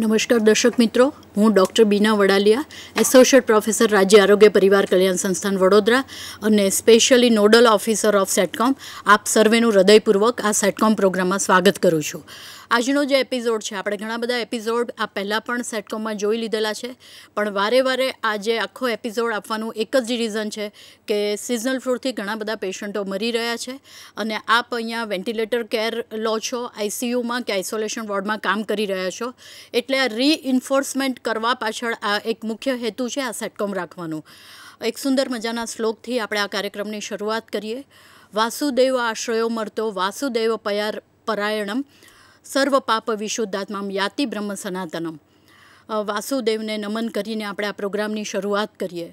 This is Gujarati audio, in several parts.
નમસ્કાર દર્શક મિત્રો હું doctor Bina Vadaliya associate professor રાજ્ય આરોગ્ય પરિવાર કલ્યાણ સંસ્થાન વડોદરા અને specially nodal officer of Satcom આપ સર્વેનું હૃદયપૂર્વક આ સેટકોમ પ્રોગ્રામમાં સ્વાગત કરું છું આજનો જે એપિસોડ છે આપણે ઘણા બધા એપિસોડ આ પહેલાં પણ સેટકોમમાં જોઈ લીધેલા છે પણ વારે વારે આ જે આખો એપિસોડ આપવાનું એક જ રીઝન છે કે સિઝનલ ફ્લૂથી ઘણા બધા પેશન્ટો મરી રહ્યા છે અને આપ અહીંયા વેન્ટિલેટર કેર લો છો આઈસીયુમાં કે આઇસોલેશન વોર્ડમાં કામ કરી રહ્યા છો એટલે આ રીઇન્ફોર્સમેન્ટ કરવા પાછળ આ એક મુખ્ય હેતુ છે આ સેટકોમ રાખવાનું એક સુંદર મજાના શ્લોકથી આપણે આ કાર્યક્રમની શરૂઆત કરીએ વાસુદેવ આશ્રયો મળતો વાસુદેવ પયાર પરાયણમ સર્વ પાપ વિશુદ્ધાત્મામ યાતિ બ્રહ્મ સનાતનમ વાસુદેવને નમન કરીને આપણે આ પ્રોગ્રામની શરૂઆત કરીએ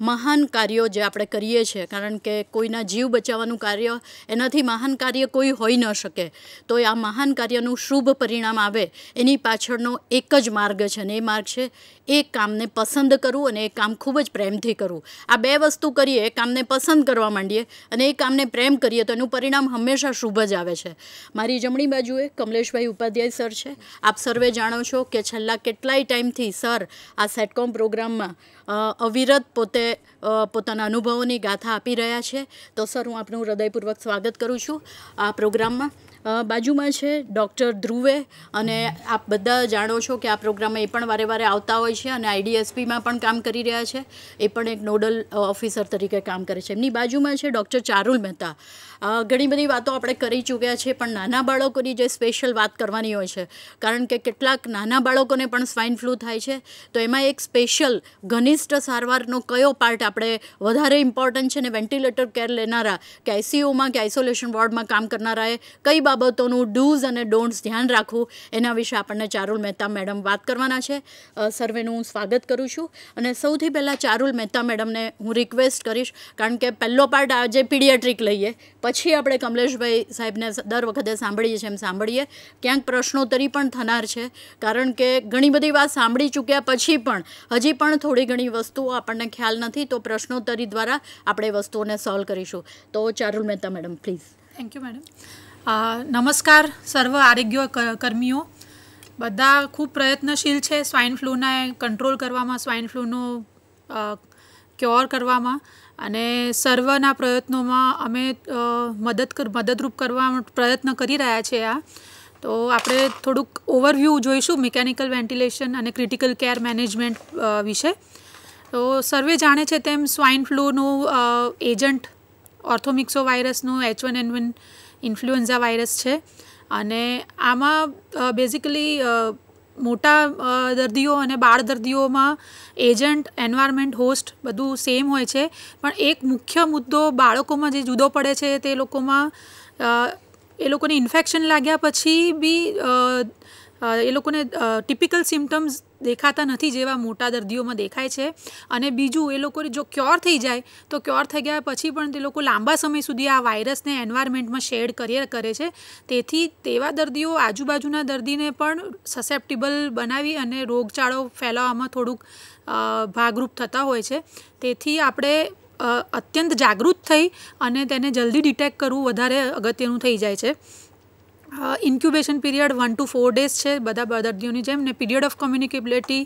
મહાન કાર્યો જે આપણે કરીએ છીએ કારણ કે કોઈના જીવ બચાવવાનું કાર્ય એનાથી મહાન કાર્ય કોઈ હોઈ ન શકે તો આ મહાન કાર્યનું શુભ પરિણામ આવે એની પાછળનો એક જ માર્ગ છે અને એ માર્ગ છે એ કામને પસંદ કરવું અને એ કામ ખૂબ જ પ્રેમથી કરવું આ બે વસ્તુ કરીએ એ કામને પસંદ કરવા માંડીએ અને એ કામને પ્રેમ કરીએ તો એનું પરિણામ હંમેશા શુભ જ આવે છે મારી જમણી બાજુએ કમલેશભાઈ ઉપાધ્યાય સર છે આપ સર્વે જાણો છો કે છેલ્લા કેટલાય ટાઈમથી સર આ સેટકોમ પ્રોગ્રામમાં અવિરત પોતે પોતાના અનુભવોની ગાથા આપી રહ્યા છે તો સર હું આપનું હૃદયપૂર્વક સ્વાગત કરું છું આ પ્રોગ્રામમાં બાજુમાં છે ડૉક્ટર ધ્રુવે અને આપ બધા જાણો છો કે આ પ્રોગ્રામમાં એ પણ વારે વારે આવતા હોય છે અને આઈડીએસપીમાં પણ કામ કરી રહ્યા છે એ પણ એક નોડલ ઓફિસર તરીકે કામ કરે છે એમની બાજુમાં છે ડૉક્ટર ચારુલ મહેતા ઘણી બધી વાતો આપણે કરી ચૂક્યા છે પણ નાના બાળકોની જે સ્પેશિયલ વાત કરવાની હોય છે કારણ કે કેટલાક નાના બાળકોને પણ સ્વાઇન ફ્લૂ થાય છે તો એમાં એક સ્પેશિયલ ઘનિષ્ઠ સારવારનો કયો પાર્ટ આપણે વધારે ઇમ્પોર્ટન્ટ છે ને વેન્ટિલેટર કેર લેનારા કે આઈસીયુમાં કે આઇસોલેશન વોર્ડમાં કામ કરનારાએ કઈ બાબત બાબતોનું ડૂઝ અને ડોન્ટ્સ ધ્યાન રાખવું એના વિશે આપણને ચારુલ મહેતા મેડમ વાત કરવાના છે સર્વેનું હું સ્વાગત કરું છું અને સૌથી પહેલાં ચારુલ મહેતા મેડમને હું રિક્વેસ્ટ કરીશ કારણ કે પહેલો પાર્ટ આજે પીડિયાટ્રિક લઈએ પછી આપણે કમલેશભાઈ સાહેબને દર વખતે સાંભળીએ છીએ એમ સાંભળીએ ક્યાંક પ્રશ્નોત્તરી પણ થનાર છે કારણ કે ઘણી બધી વાત સાંભળી ચૂક્યા પછી પણ હજી પણ થોડી ઘણી વસ્તુઓ આપણને ખ્યાલ નથી તો પ્રશ્નોત્તરી દ્વારા આપણે વસ્તુઓને સોલ્વ કરીશું તો Charul Mehta madam please thank you madam નમસ્કાર સર્વ આરોગ્ય કર્મીઓ બધા ખૂબ પ્રયત્નશીલ છે સ્વાઇન ફ્લૂને કંટ્રોલ કરવામાં સ્વાઇન ફ્લૂનો ક્યોર કરવામાં અને સર્વના પ્રયત્નોમાં અમે મદદ મદદરૂપ કરવા પ્રયત્ન કરી રહ્યા છીએ આ તો આપણે થોડુંક ઓવરવ્યૂ જોઈશું મિકેનિકલ વેન્ટિલેશન અને ક્રિટિકલ કેર મેનેજમેન્ટ વિશે તો સર્વે જાણે છે તેમ સ્વાઇન ફ્લૂનું એજન્ટ ઓર્થોમિક્સો વાયરસનું H one N one influenza virus છે અને આમાં બેઝિકલી મોટા દર્દીઓ અને બાળ દર્દીઓમાં એજન્ટ એન્વાયરમેન્ટ હોસ્ટ બધું સેમ હોય છે પણ એક મુખ્ય મુદ્દો બાળકોમાં જે જુદો પડે છે તે લોકોમાં એ લોકોને ઇન્ફેક્શન લાગ્યા પછી બી એ લોકોને ટિપિકલ સિમ્ટમ્સ દેખાતા નથી જેવા મોટા દર્દીઓમાં દેખાય છે અને બીજું એ લોકો જો ક્યોર થઈ જાય તો ક્યોર થઈ ગયા પછી પણ તે લોકો લાંબા સમય સુધી આ વાયરસને એન્વાયરમેન્ટમાં શેડ કરીએ કરે છે તેથી તેવા દર્દીઓ આજુબાજુના દર્દીને પણ સસેપ્ટિબલ બનાવી અને રોગચાળો ફેલાવવામાં થોડુંક ભાગરૂપ થતા હોય છે તેથી આપણે અત્યંત જાગૃત થઈ અને તેને જલ્દી ડિટેક્ટ કરવું વધારે અગત્યનું થઈ જાય છે incubation period one to four days છે બધા દર્દીઓની જેમ ને પીરિયડ ઓફ કોમ્યુનિકેબિલિટી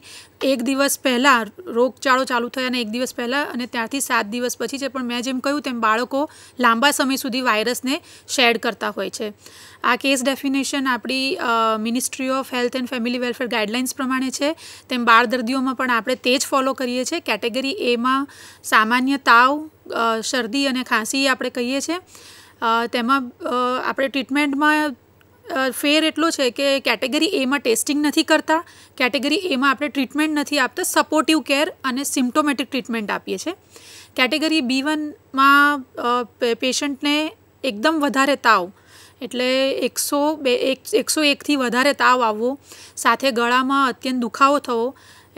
એક દિવસ પહેલાં રોગચાળો ચાલુ થયા અને એક દિવસ પહેલાં અને ત્યારથી સાત દિવસ પછી છે પણ મેં જેમ કહ્યું તેમ બાળકો લાંબા સમય સુધી વાયરસને શેડ કરતા હોય છે આ કેસ ડેફિનેશન આપણી ministry of health and family welfare guidelines પ્રમાણે છે તેમ બાળ દર્દીઓમાં પણ આપણે તે જ ફોલો કરીએ છીએ કેટેગરી એમાં સામાન્ય તાવ શરદી અને ખાંસી આપણે કહીએ છીએ તેમાં આપણે ટ્રીટમેન્ટમાં ફેર એટલો છે કે કેટેગરી એમાં ટેસ્ટિંગ નથી કરતા કેટેગરી એમાં આપણે ટ્રીટમેન્ટ નથી આપતા સપોર્ટિવ કેર અને સિમ્ટોમેટિક ટ્રીટમેન્ટ આપીએ છીએ કેટેગરી બી વનમાં પેશન્ટને એકદમ વધારે તાવ એટલે એકસો બે એકસો એકથી વધારે તાવ આવવો સાથે ગળામાં અત્યંત દુખાવો થવો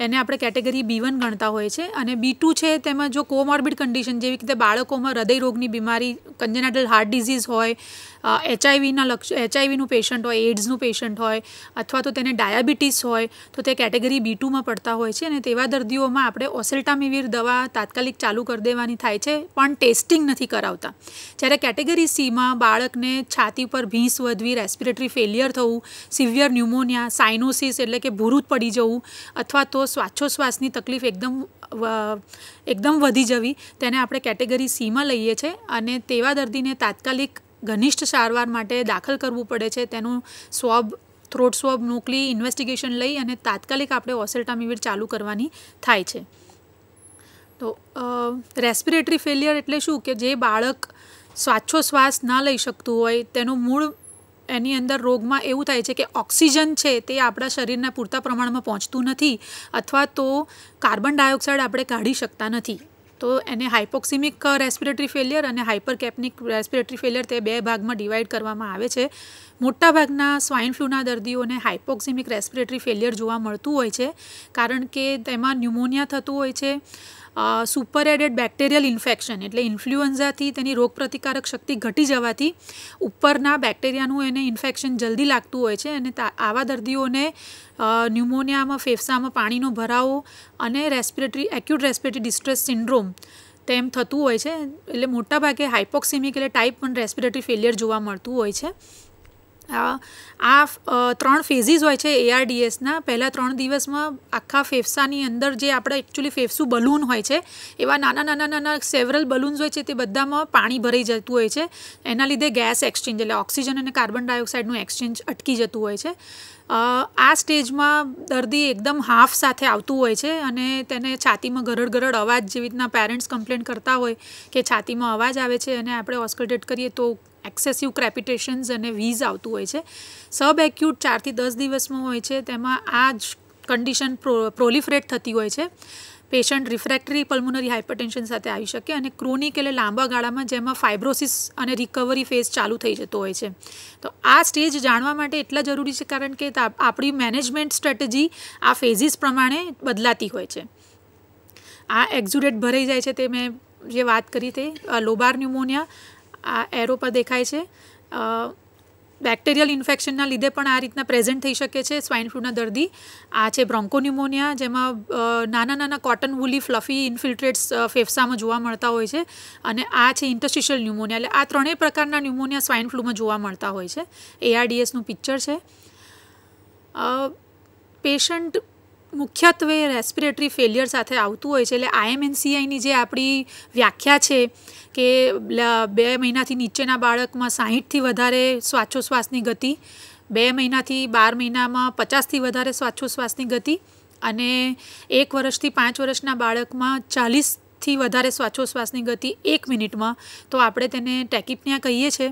એને આપણે કેટેગરી બી વન ગણતા હોય છે અને બી ટુ છે તેમાં જો કોમોર્બિડ કન્ડિશન જેવી રીતે બાળકોમાં હૃદયરોગની બીમારી કન્જેનાટલ હાર્ટ ડિઝીઝ હોય એચઆઈવીના લક્ષ એચઆઈવીનું પેશન્ટ હોય એડ્સનું પેશન્ટ હોય અથવા તો તેને ડાયાબિટીસ હોય તો તે કેટેગરી બી ટુમાં પડતા હોય છે અને તેવા દર્દીઓમાં આપણે ઓસેલ્ટામિવીર દવા તાત્કાલિક ચાલુ કરી દેવાની થાય છે પણ ટેસ્ટિંગ નથી કરાવતા જ્યારે કેટેગરી સીમાં બાળકને છાતી પર ભીંસ વધવી રેસ્પિરેટરી ફેલિયર થવું સિવિયર ન્યુમોનિયા સાઇનોસિસ એટલે કે ભૂરું પડી જવું અથવા તો શ્વાસોશ્વાસની તકલીફ એકદમ એકદમ વધી જવી તેને આપણે કેટેગરી સીમાં લઈએ છીએ અને તેવા દર્દીને તાત્કાલિક ઘનિષ્ઠ સારવાર માટે દાખલ કરવું પડે છે તેનું સ્વોબ થ્રોટ સ્વોબ મોકલી ઇન્વેસ્ટિગેશન લઈ અને તાત્કાલિક આપણે ઓસેલ્ટામિવિર ચાલુ કરવાની થાય છે તો રેસ્પિરેટરી ફેલિયર એટલે શું કે જે બાળક શ્વાસ ન લઈ શકતું હોય તેનું મૂળ એની અંદર રોગમાં એવું થાય છે કે ઓક્સિજન છે તે આપણા શરીરના પૂરતા પ્રમાણમાં પહોંચતું નથી અથવા તો કાર્બન ડાયોક્સાઇડ આપણે કાઢી શકતા નથી તો એને હાઇપોક્સિમિક રેસ્પિરેટરી ફેલિયર અને હાઇપરકેપનિક રેસ્પિરેટરી ફેલિયર તે બે ભાગમાં ડિવાઈડ કરવામાં આવે છે મોટાભાગના સ્વાઇન ફ્લૂના દર્દીઓને હાઇપોક્સિમિક રેસ્પિરેટરી ફેલિયર જોવા મળતું હોય છે કારણ કે તેમાં ન્યુમોનિયા થતું હોય છે સુપર એડેડ બેક્ટેરિયલ ઇન્ફેક્શન એટલે ઇન્ફ્લુએન્ઝાથી તેની રોગપ્રતિકારક શક્તિ ઘટી જવાથી ઉપરના બેક્ટેરિયાનું એને ઇન્ફેક્શન જલ્દી લાગતું હોય છે અને આવા દર્દીઓને ન્યુમોનિયામાં ફેફસામાં પાણીનો ભરાવો અને respiratory acute respiratory distress syndrome તેમ થતું હોય છે એટલે મોટાભાગે હાઇપોક્સિમિક એટલે ટાઈપ વન રેસ્પિરેટરી ફેલિયર જોવા મળતું હોય છે આ ત્રણ ફેઝીસ હોય છે એઆરડીએસના પહેલાં ત્રણ દિવસમાં આખા ફેફસાની અંદર જે આપણે એકચ્યુઅલી ફેફસું બલૂન હોય છે એવા નાના નાના નાના સેવરલ બલૂન્સ હોય છે તે બધામાં પાણી ભરાઈ જતું હોય છે એના લીધે ગેસ એક્સચેન્જ એટલે ઓક્સિજન અને કાર્બન ડાયોક્સાઇડનું એક્સચેન્જ અટકી જતું હોય છે આ સ્ટેજમાં દર્દી એકદમ હાફ સાથે આવતું હોય છે અને તેને છાતીમાં ગરડ ગરડ અવાજ જેવી રીતના પેરેન્ટ્સ કમ્પ્લેન કરતા હોય કે છાતીમાં અવાજ આવે છે અને આપણે ઓસ્કલ્ટેટ કરીએ તો એક્સેસિવ ક્રેપિટેશન્સ અને વીઝ આવતું હોય છે સબ એક્યુટ ચારથી દસ દિવસમાં હોય છે તેમાં આ જ કન્ડિશન પ્રોલિફરેટ થતી હોય છે પેશન્ટ રિફ્રેક્ટરી પલ્મોનરી હાઇપરટેન્શન સાથે આવી શકે અને ક્રોનિક એટલે લાંબા ગાળામાં જેમાં ફાઇબ્રોસિસ અને રિકવરી ફેઝ ચાલુ થઈ જતો હોય છે તો આ સ્ટેજ જાણવા માટે એટલા જરૂરી છે કારણ કે આપણી મેનેજમેન્ટ સ્ટ્રેટેજી આ ફેઝિસ પ્રમાણે બદલાતી હોય છે આ એક્ઝુરેટ ભરાઈ જાય છે તે મેં જે વાત કરી તે લોબાર ન્યુમોનિયા આ એરો પર દેખાય છે બેક્ટેરિયલ ઇન્ફેક્શનના લીધે પણ આ રીતના પ્રેઝન્ટ થઈ શકે છે સ્વાઇન ફ્લૂના દર્દી આ છે બ્રોન્કોન્યુમોનિયા જેમાં નાના નાના કોટન વુલી ફ્લફી ઇન્ફિલ્ટ્રેટ્સ ફેફસામાં જોવા મળતા હોય છે અને આ છે ઇન્ટરસ્ટિશિયલ ન્યુમોનિયા એટલે આ ત્રણેય પ્રકારના ન્યુમોનિયા સ્વાઇન ફ્લૂમાં જોવા મળતા હોય છે એઆરડીએસનું પિક્ચર છે પેશન્ટ મુખ્યત્વે રેસ્પિરેટરી ફેલિયર સાથે આવતું હોય છે એટલે આઈએમએનસીઆઈની જે આપણી વ્યાખ્યા છે કે બે મહિનાથી નીચેના બાળકમાં સાહીઠથી વધારે શ્વાસોશ્વાસની ગતિ બે મહિનાથી બાર મહિનામાં પચાસથી વધારે શ્વાસોશ્વાસની ગતિ અને એક વર્ષથી પાંચ વર્ષના બાળકમાં ચાલીસ થી વધારે શ્વાસોશ્વાસની ગતિ એક મિનિટમાં તો આપણે તેને ટેકિપનિયા કહીએ છીએ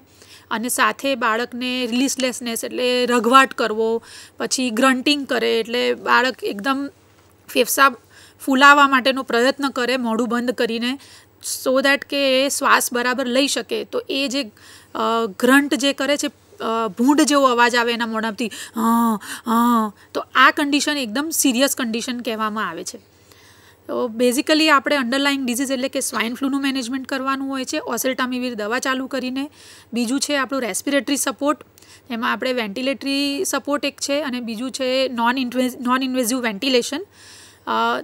અને સાથે બાળકને રિલીસલેસનેસ એટલે રઘવાટ કરવો પછી ગ્રન્ટિંગ કરે એટલે બાળક એકદમ ફેફસા ફૂલાવા માટેનો પ્રયત્ન કરે મોઢું બંધ કરીને સો દેટ કે એ શ્વાસ બરાબર લઈ શકે તો એ જે ગ્રન્ટ જે કરે છે ભૂંડ જેવો અવાજ આવે એના મોઢામાંથી હા હા તો આ કન્ડિશન એકદમ સિરિયસ કન્ડિશન કહેવામાં આવે છે બેઝિકલી આપણે અંડરલાઇંગ ડિઝીઝ એટલે કે સ્વાઇન ફ્લૂનું મેનેજમેન્ટ કરવાનું હોય છે ઓસેલ્ટામિવીર દવા ચાલુ કરીને બીજું છે આપણું રેસ્પિરેટરી સપોર્ટ એમાં આપણે વેન્ટિલેટરી સપોર્ટ એક છે અને બીજું છે non invas non invasive ventilation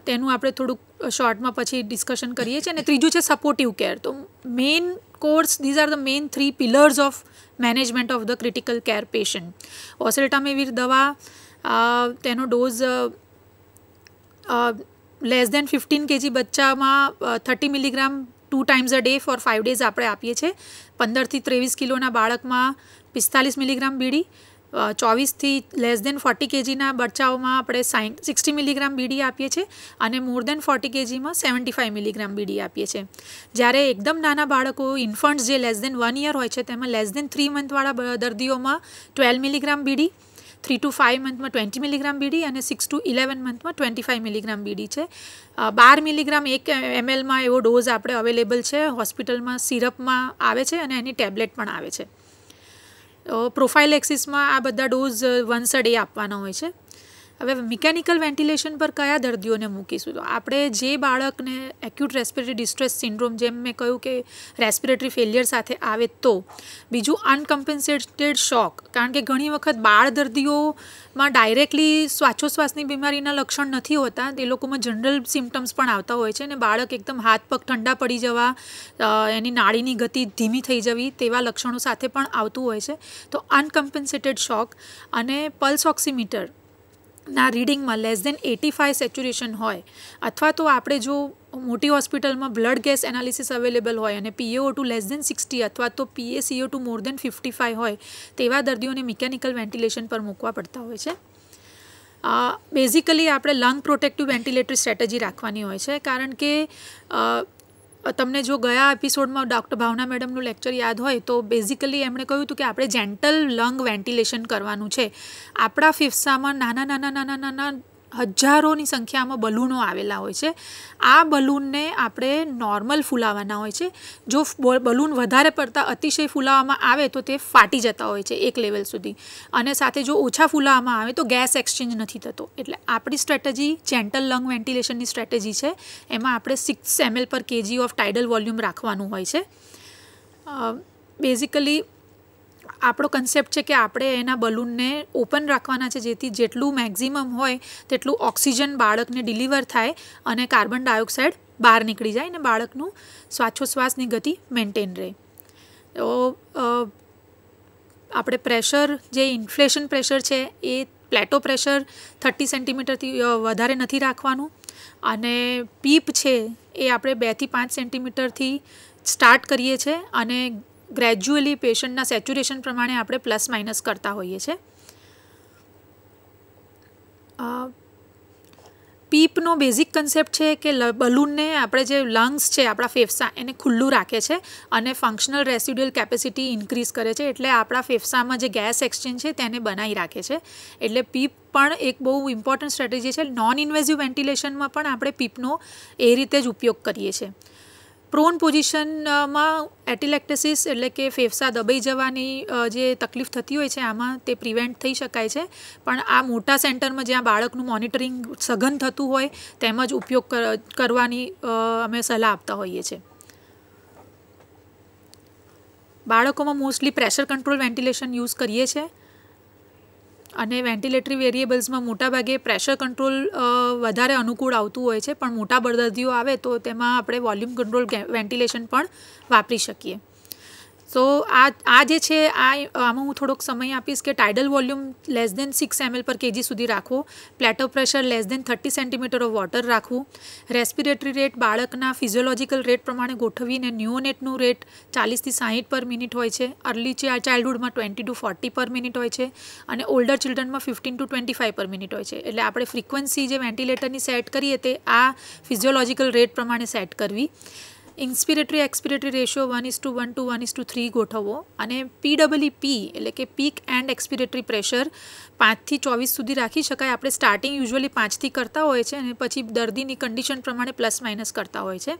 તેનું આપણે થોડુંક શોર્ટમાં પછી ડિસ્કશન કરીએ છીએ અને ત્રીજું છે સપોર્ટિવ કેર તો main course these are the main three pillars of management of the critical care patient oseltamivir દવા તેનો dose less than fifteen KG બચ્ચામાં thirty milligram two times a day for five days આપણે આપીએ છીએ પંદરથી ત્રેવીસ કિલોના બાળકમાં પિસ્તાલીસ મિલીગ્રામ બીડી ચોવીસથી લેસ દેન ફોર્ટી કેજીના બચ્ચાઓમાં આપણે સાઈ સિક્સટી મિલીગ્રામ બીડી આપીએ છીએ અને મોર દેન ફોર્ટી કેજીમાં સેવન્ટી ફાઇવ મિલીગ્રામ બીડી આપીએ છીએ જ્યારે એકદમ નાના બાળકો ઇન્ફન્ટ્સ જે લેસ દેન વન યર હોય છે તેમાં લેસ દેન થ્રી મંથવાળા દર્દીઓમાં twelve milligram BD three to five મંથમાં ટ્વેન્ટી મિલીગ્રામ બીડી અને સિક્સ ટુ ઇલેવન મંથમાં ટ્વેન્ટી ફાઇવ મિલીગ્રામ બીડી છે બાર મિલીગ્રામ એક એમએલમાં એવો ડોઝ આપણે અવેલેબલ છે હોસ્પિટલમાં સિરપમાં આવે છે અને એની ટેબ્લેટ પણ આવે છે પ્રોફાઇલ એક્સિસમાં આ બધા ડોઝ વન્સ અ ડે આપવાના હોય છે હવે મિકેનિકલ વેન્ટિલેશન પર કયા દર્દીઓને મૂકીશું તો આપણે જે બાળકને એક્યુટ રેસ્પિરેટરી ડિસ્ટ્રેસ સિન્ડ્રોમ જેમ મેં કહ્યું કે રેસ્પિરેટરી ફેલિયર સાથે આવે તો બીજું અનકમ્પેન્સેટેડ શોક કારણ કે ઘણી વખત બાળ દર્દીઓમાં ડાયરેક્ટલી શ્વાસોશ્વાસની બીમારીના લક્ષણ નથી હોતા તે લોકોમાં જનરલ સિમ્ટમ્સ પણ આવતા હોય છે અને બાળક એકદમ હાથ પગ ઠંડા પડી જવા એની નાળીની ગતિ ધીમી થઈ જવી તેવા લક્ષણો સાથે પણ આવતું હોય છે તો અનકમ્પેન્સેટેડ શોક અને પલ્સ ઓક્સિમીટર ના રીડિંગમાં less than eighty five saturation હોય અથવા તો આપણે જો મોટી હોસ્પિટલમાં બ્લડ ગેસ એનાલિસિસ અવેલેબલ હોય અને PAO two less than sixty અથવા તો PACO two more than fifty five હોય તેવા દર્દીઓને મિકેનિકલ વેન્ટિલેશન પર મૂકવા પડતા હોય છે બેઝિકલી આપણે લંગ પ્રોટેક્ટિવ વેન્ટિલેટરી સ્ટ્રેટેજી રાખવાની હોય છે કારણ કે તમને જો ગયા એપિસોડમાં ડૉક્ટર ભાવના મેડમનું લેક્ચર યાદ હોય તો બેઝિકલી એમણે કહ્યું હતું કે આપણે જેન્ટલ લંગ વેન્ટિલેશન કરવાનું છે આપણા ફેફસામાં નાના નાના નાના નાના હજારોની સંખ્યામાં બલૂનો આવેલા હોય છે આ બલૂનને આપણે નોર્મલ ફૂલાવાના હોય છે જો બલૂન વધારે પડતા અતિશય ફૂલાવવામાં આવે તો તે ફાટી જતા હોય છે એક લેવલ સુધી અને સાથે જો ઓછા ફૂલાવવામાં આવે તો ગેસ એક્સચેન્જ નથી થતો એટલે આપણી સ્ટ્રેટેજી જેન્ટલ લંગ વેન્ટિલેશનની સ્ટ્રેટેજી છે એમાં આપણે six ML per KG of tidal volume રાખવાનું હોય છે બેઝિકલી આપણો કન્સેપ્ટ છે કે આપણે એના બલૂનને ઓપન રાખવાના છે જેથી જેટલું મેક્ઝિમમ હોય તેટલું ઓક્સિજન બાળકને ડિલિવર થાય અને કાર્બન ડાયોક્સાઇડ બહાર નીકળી જાય અને બાળકનું શ્વાસોશ્વાસની ગતિ મેન્ટેન રહે તો આપણે પ્રેશર જે ઇન્ફ્લેશન પ્રેશર છે એ પ્લેટો પ્રેશર થર્ટી સેન્ટીમીટરથી વધારે નથી રાખવાનું અને પીપ છે એ આપણે બેથી પાંચ સેન્ટીમીટરથી સ્ટાર્ટ કરીએ છીએ અને ગ્રેજ્યુઅલી પેશન્ટના સેચ્યુરેશન પ્રમાણે આપણે પ્લસ માઇનસ કરતા હોઈએ છીએ પીપનો બેઝિક કન્સેપ્ટ છે કે બલૂનને આપણે જે લંગ્સ છે આપણા ફેફસા એને ખુલ્લું રાખે છે અને ફંક્શનલ રેસિડ્યુઅલ કેપેસિટી ઇન્ક્રીઝ કરે છે એટલે આપણા ફેફસામાં જે ગેસ એક્સચેન્જ છે તેને બનાવી રાખે છે એટલે પીપ પણ એક બહુ ઇમ્પોર્ટન્ટ સ્ટ્રેટેજી છે નોન ઇન્વેઝિવ વેન્ટિલેશનમાં પણ આપણે પીપનો એ રીતે જ ઉપયોગ કરીએ છીએ પ્રોન પોઝિશનમાં એટિલેક્ટેસિસ એટલે કે ફેફસા દબાઈ જવાની જે તકલીફ થતી હોય છે આમાં તે પ્રિવેન્ટ થઈ શકાય છે પણ આ મોટા સેન્ટરમાં જ્યાં બાળકનું મોનિટરિંગ સઘન થતું હોય તેમજ ઉપયોગ કરવાની અમે સલાહ આપતા હોઈએ છીએ બાળકોમાં mostly pressure control ventilation use કરીએ છીએ અને વેન્ટિલેટરી વેરિએબલ્સમાં મોટાભાગે પ્રેશર કંટ્રોલ વધારે અનુકૂળ આવતું હોય છે પણ મોટા દર્દીઓ આવે તો તેમાં આપણે વોલ્યુમ કંટ્રોલ વેન્ટિલેશન પણ વાપરી શકીએ સો આ આ જે છે આ આમાં હું થોડોક સમય આપીશ કે tidal volume less than six ML per KG સુધી રાખવો plateau pressure less than thirty centimetre of water રાખવું રેસ્પિરેટરી રેટ બાળકના ફિઝિયોલોજિકલ રેટ પ્રમાણે ગોઠવીને ન્યુઓનેટનું રેટ ચાલીસથી સાહીઠ પર મિનિટ હોય છે અર્લી ચાઇલ્ડહુડમાં twenty to forty per minute હોય છે અને ઓલ્ડર ચિલ્ડ્રનમાં fifteen to twenty five per minute હોય છે એટલે આપણે ફ્રિકવન્સી જે વેન્ટિલેટરની સેટ કરીએ તે આ ફિઝિયોલોજીકલ રેટ પ્રમાણે સેટ કરવી inspiratory expiratory ratio one is to one to one is to three ગોઠવો અને પીડબલઈ પી એટલે કે પીક એન્ડ એક્સપિરેટરી પ્રેશર પાંચથી ચોવીસ સુધી રાખી શકાય આપણે સ્ટાર્ટિંગ યુઝ્યુઅલી પાંચથી કરતા હોય છે અને પછી દર્દીની કન્ડિશન પ્રમાણે પ્લસ માઇનસ કરતા હોય છે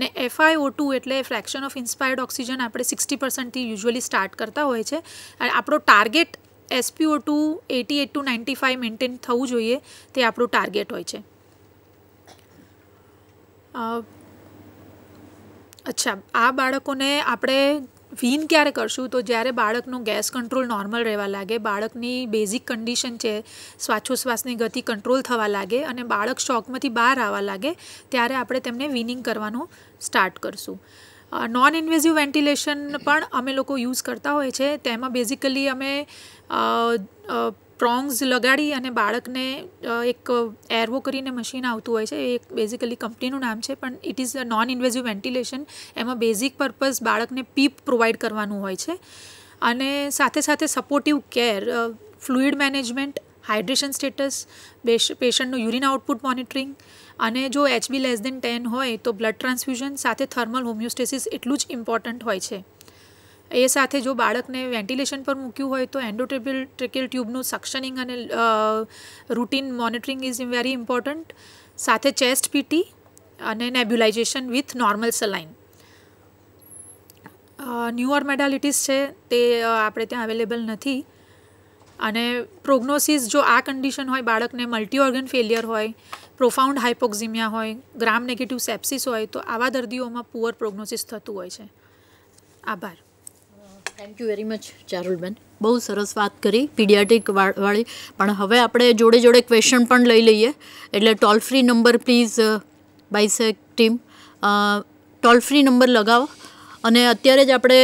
અને એફઆઈ ઓ ટુ એટલે ફ્રેક્શન ઓફ ઇન્સ્પાયર્ડ ઓક્સિજન આપણે સિક્સટી પર્સન્ટથી યુઝ્યુઅલી સ્ટાર્ટ કરતા હોય છે અને આપણો target SPO two eighty eight to ninety five maintain થવું જોઈએ તે આપણું ટાર્ગેટ હોય છે અચ્છા આ બાળકોને આપણે વીન ક્યારે કરશું તો જ્યારે બાળકનો ગેસ કંટ્રોલ નોર્મલ રહેવા લાગે બાળકની બેઝિક કન્ડિશન છે શ્વાસોશ્વાસની ગતિ કંટ્રોલ થવા લાગે અને બાળક શોકમાંથી બહાર આવવા લાગે ત્યારે આપણે તેમને વિનિંગ કરવાનું સ્ટાર્ટ કરશું નોન ઇન્વેઝિવ વેન્ટિલેશન પણ અમે લોકો યુઝ કરતા હોય છે તેમાં બેઝિકલી અમે પ્રોંગ્સ લગાડી અને બાળકને એક એરવો કરીને મશીન આવતું હોય છે એ બેઝિકલી કંપનીનું નામ છે પણ it is a non invasive ventilation એમાં બેઝિક પર્પઝ બાળકને પીપ પ્રોવાઈડ કરવાનું હોય છે અને સાથે સાથે supportive care fluid management hydration status પેશન્ટનું યુરિન આઉટપુટ મોનિટરિંગ અને જો એચબી લેસ દેન ટેન હોય તો બ્લડ ટ્રાન્સફ્યુઝન સાથે થર્મલ હોમિયોસ્ટેસિસ એટલું જ ઇમ્પોર્ટન્ટ હોય છે એ સાથે જો બાળકને વેન્ટિલેશન પર મૂક્યું હોય તો એન્ડોટ્રેબિલ ટ્રેકેલ ટ્યુબનું સક્શનિંગ અને routine monitoring is very important સાથે ચેસ્ટ પીટી અને nebulization with normal saline newer modalities છે તે આપણે ત્યાં અવેલેબલ નથી અને પ્રોગ્નોસિસ જો આ કન્ડિશન હોય બાળકને મલ્ટી ઓર્ગન ફેલિયર હોય પ્રોફાઉન્ડ હાઇપોક્ઝિમિયા હોય ગ્રામ નેગેટિવ સેપ્સિસ હોય તો આવા દર્દીઓમાં પુઅર પ્રોગ્નોસિસ થતું હોય છે આભાર થેન્ક યુ વેરી મચ ચારુલબેન બહુ સરસ વાત કરી પીડિયાટિક વાળી પણ હવે આપણે જોડે જોડે ક્વેશ્ચન પણ લઈ લઈએ એટલે toll free number please BISAG team toll free number લગાવો અને અત્યારે જ આપણે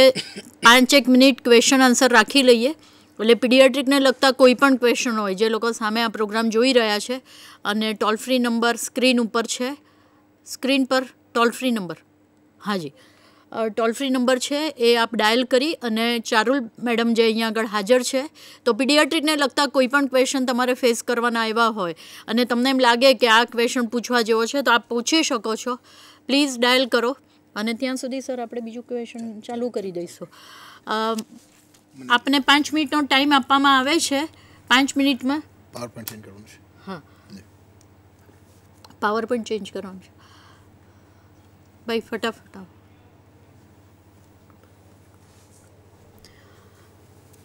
પાંચ એક મિનિટ ક્વેશ્ચન આન્સર રાખી લઈએ એટલે પીડિયાટ્રિકને લગતા કોઈ પણ ક્વેશ્ચન હોય જે લોકો સામે આ પ્રોગ્રામ જોઈ રહ્યા છે અને ટોલ ફ્રી નંબર સ્ક્રીન ઉપર છે સ્ક્રીન પર ટોલ ફ્રી નંબર હાજી ટોલ ફ્રી નંબર છે એ આપ ડાયલ કરી અને ચારુલ મેડમ જે અહીંયા આગળ હાજર છે તો પીડિયાટ્રિકને લગતા કોઈપણ ક્વેશ્ચન તમારે ફેસ કરવાના આવ્યા હોય અને તમને એમ લાગે કે આ ક્વેશ્ચન પૂછવા જેવો છે તો આપ પૂછી શકો છો પ્લીઝ ડાયલ કરો અને ત્યાં સુધી સર આપણે બીજું ક્વેશ્ચન ચાલુ કરી દઈશું આપને પાંચ મિનિટનો ટાઈમ આપવામાં આવે છે પાંચ મિનિટમાં પાવર પોઈન્ટ ચેન્જ કરવાનું છે હા પાવર પોઈન્ટ ચેન્જ કરવાનું છે ભાઈ ફટાફટ આવો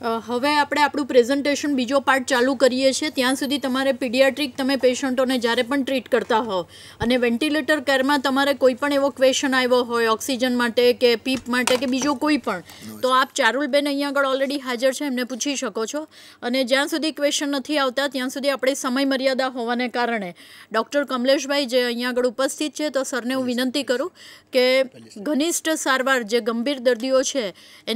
હવે આપણે આપણું પ્રેઝન્ટેશન બીજો પાર્ટ ચાલુ કરીએ છીએ ત્યાં સુધી તમારે પીડિયાટ્રિક તમે પેશન્ટોને જ્યારે પણ ટ્રીટ કરતા હો અને વેન્ટિલેટર કેરમાં તમારે કોઈ પણ એવો ક્વેશ્ચન આવ્યો હોય ઓક્સિજન માટે કે પીપ માટે કે બીજો કોઈ પણ તો આપ ચારુલબેન અહીંયા આગળ ઓલરેડી હાજર છે એમને પૂછી શકો છો અને જ્યાં સુધી ક્વેશ્ચન નથી આવતા ત્યાં સુધી આપણે સમય મર્યાદા હોવાને કારણે ડૉક્ટર કમલેશભાઈ જે અહીંયા આગળ ઉપસ્થિત છે તો સરને હું વિનંતી કરું કે ઘનિષ્ઠ સારવાર જે ગંભીર દર્દીઓ છે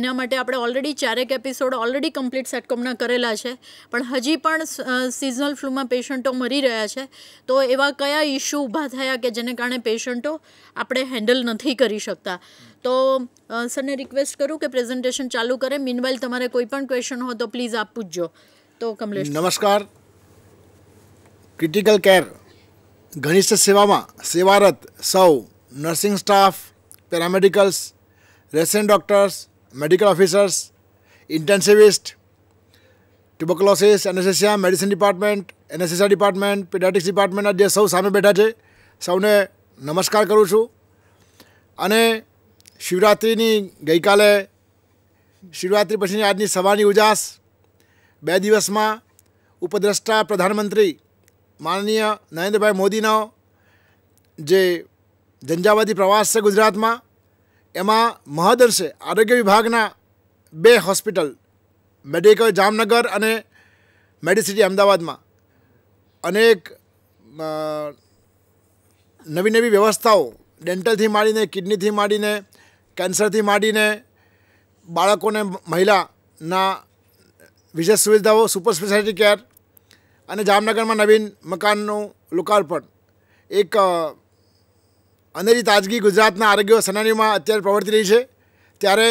એના માટે આપણે ઓલરેડી ચારેક એપિસોડ ઓલ ઓલરેડી કમ્પ્લીટ સેટકોમના કરેલા છે પણ હજી પણ સિઝનલ ફ્લૂમાં પેશન્ટો મરી રહ્યા છે તો એવા કયા ઇસ્યુ ઊભા થયા કે જેને કારણે પેશન્ટો આપણે હેન્ડલ નથી કરી શકતા તો સરને રિક્વેસ્ટ કરું કે પ્રેઝન્ટેશન ચાલુ કરે મીનવાઇલ તમારે કોઈ પણ ક્વેશ્ચન હોય તો પ્લીઝ આપ પૂછજો તો કમલેશ નમસ્કાર ક્રિટિકલ કેર ઘનિષ્ઠ સેવામાં સેવારત સૌ nursing staff paramedicals resident doctors medical officers intensivist tuberculosis anaesthesia medicine department anaesthesia department paediatrics ડિપાર્ટમેન્ટના જે સૌ સામે બેઠા છે સૌને નમસ્કાર કરું છું અને શિવરાત્રિની ગઈકાલે શિવરાત્રિ પછીની આજની સવારની ઉજાસ બે દિવસમાં ઉપદ્રષ્ટા પ્રધાનમંત્રી માનનીય નરેન્દ્રભાઈ મોદીનો જે ઝંઝાવાદી પ્રવાસ છે ગુજરાતમાં એમાં મહદઅંશે આરોગ્ય વિભાગના બે હોસ્પિટલ મેડિકલ જામનગર અને મેડિસિટી અમદાવાદમાં અનેક નવી નવી વ્યવસ્થાઓ ડેન્ટલથી માંડીને કિડનીથી માંડીને કેન્સરથી માંડીને બાળકોને મહિલાના વિશેષ સુવિધાઓ સુપર સ્પેશિયાલિટી કેર અને જામનગરમાં નવીન મકાનનું લોકાર્પણ એક અનેરી તાજગી ગુજરાતના આરોગ્ય સેનાનીમાં અત્યારે પ્રવર્તી રહી છે ત્યારે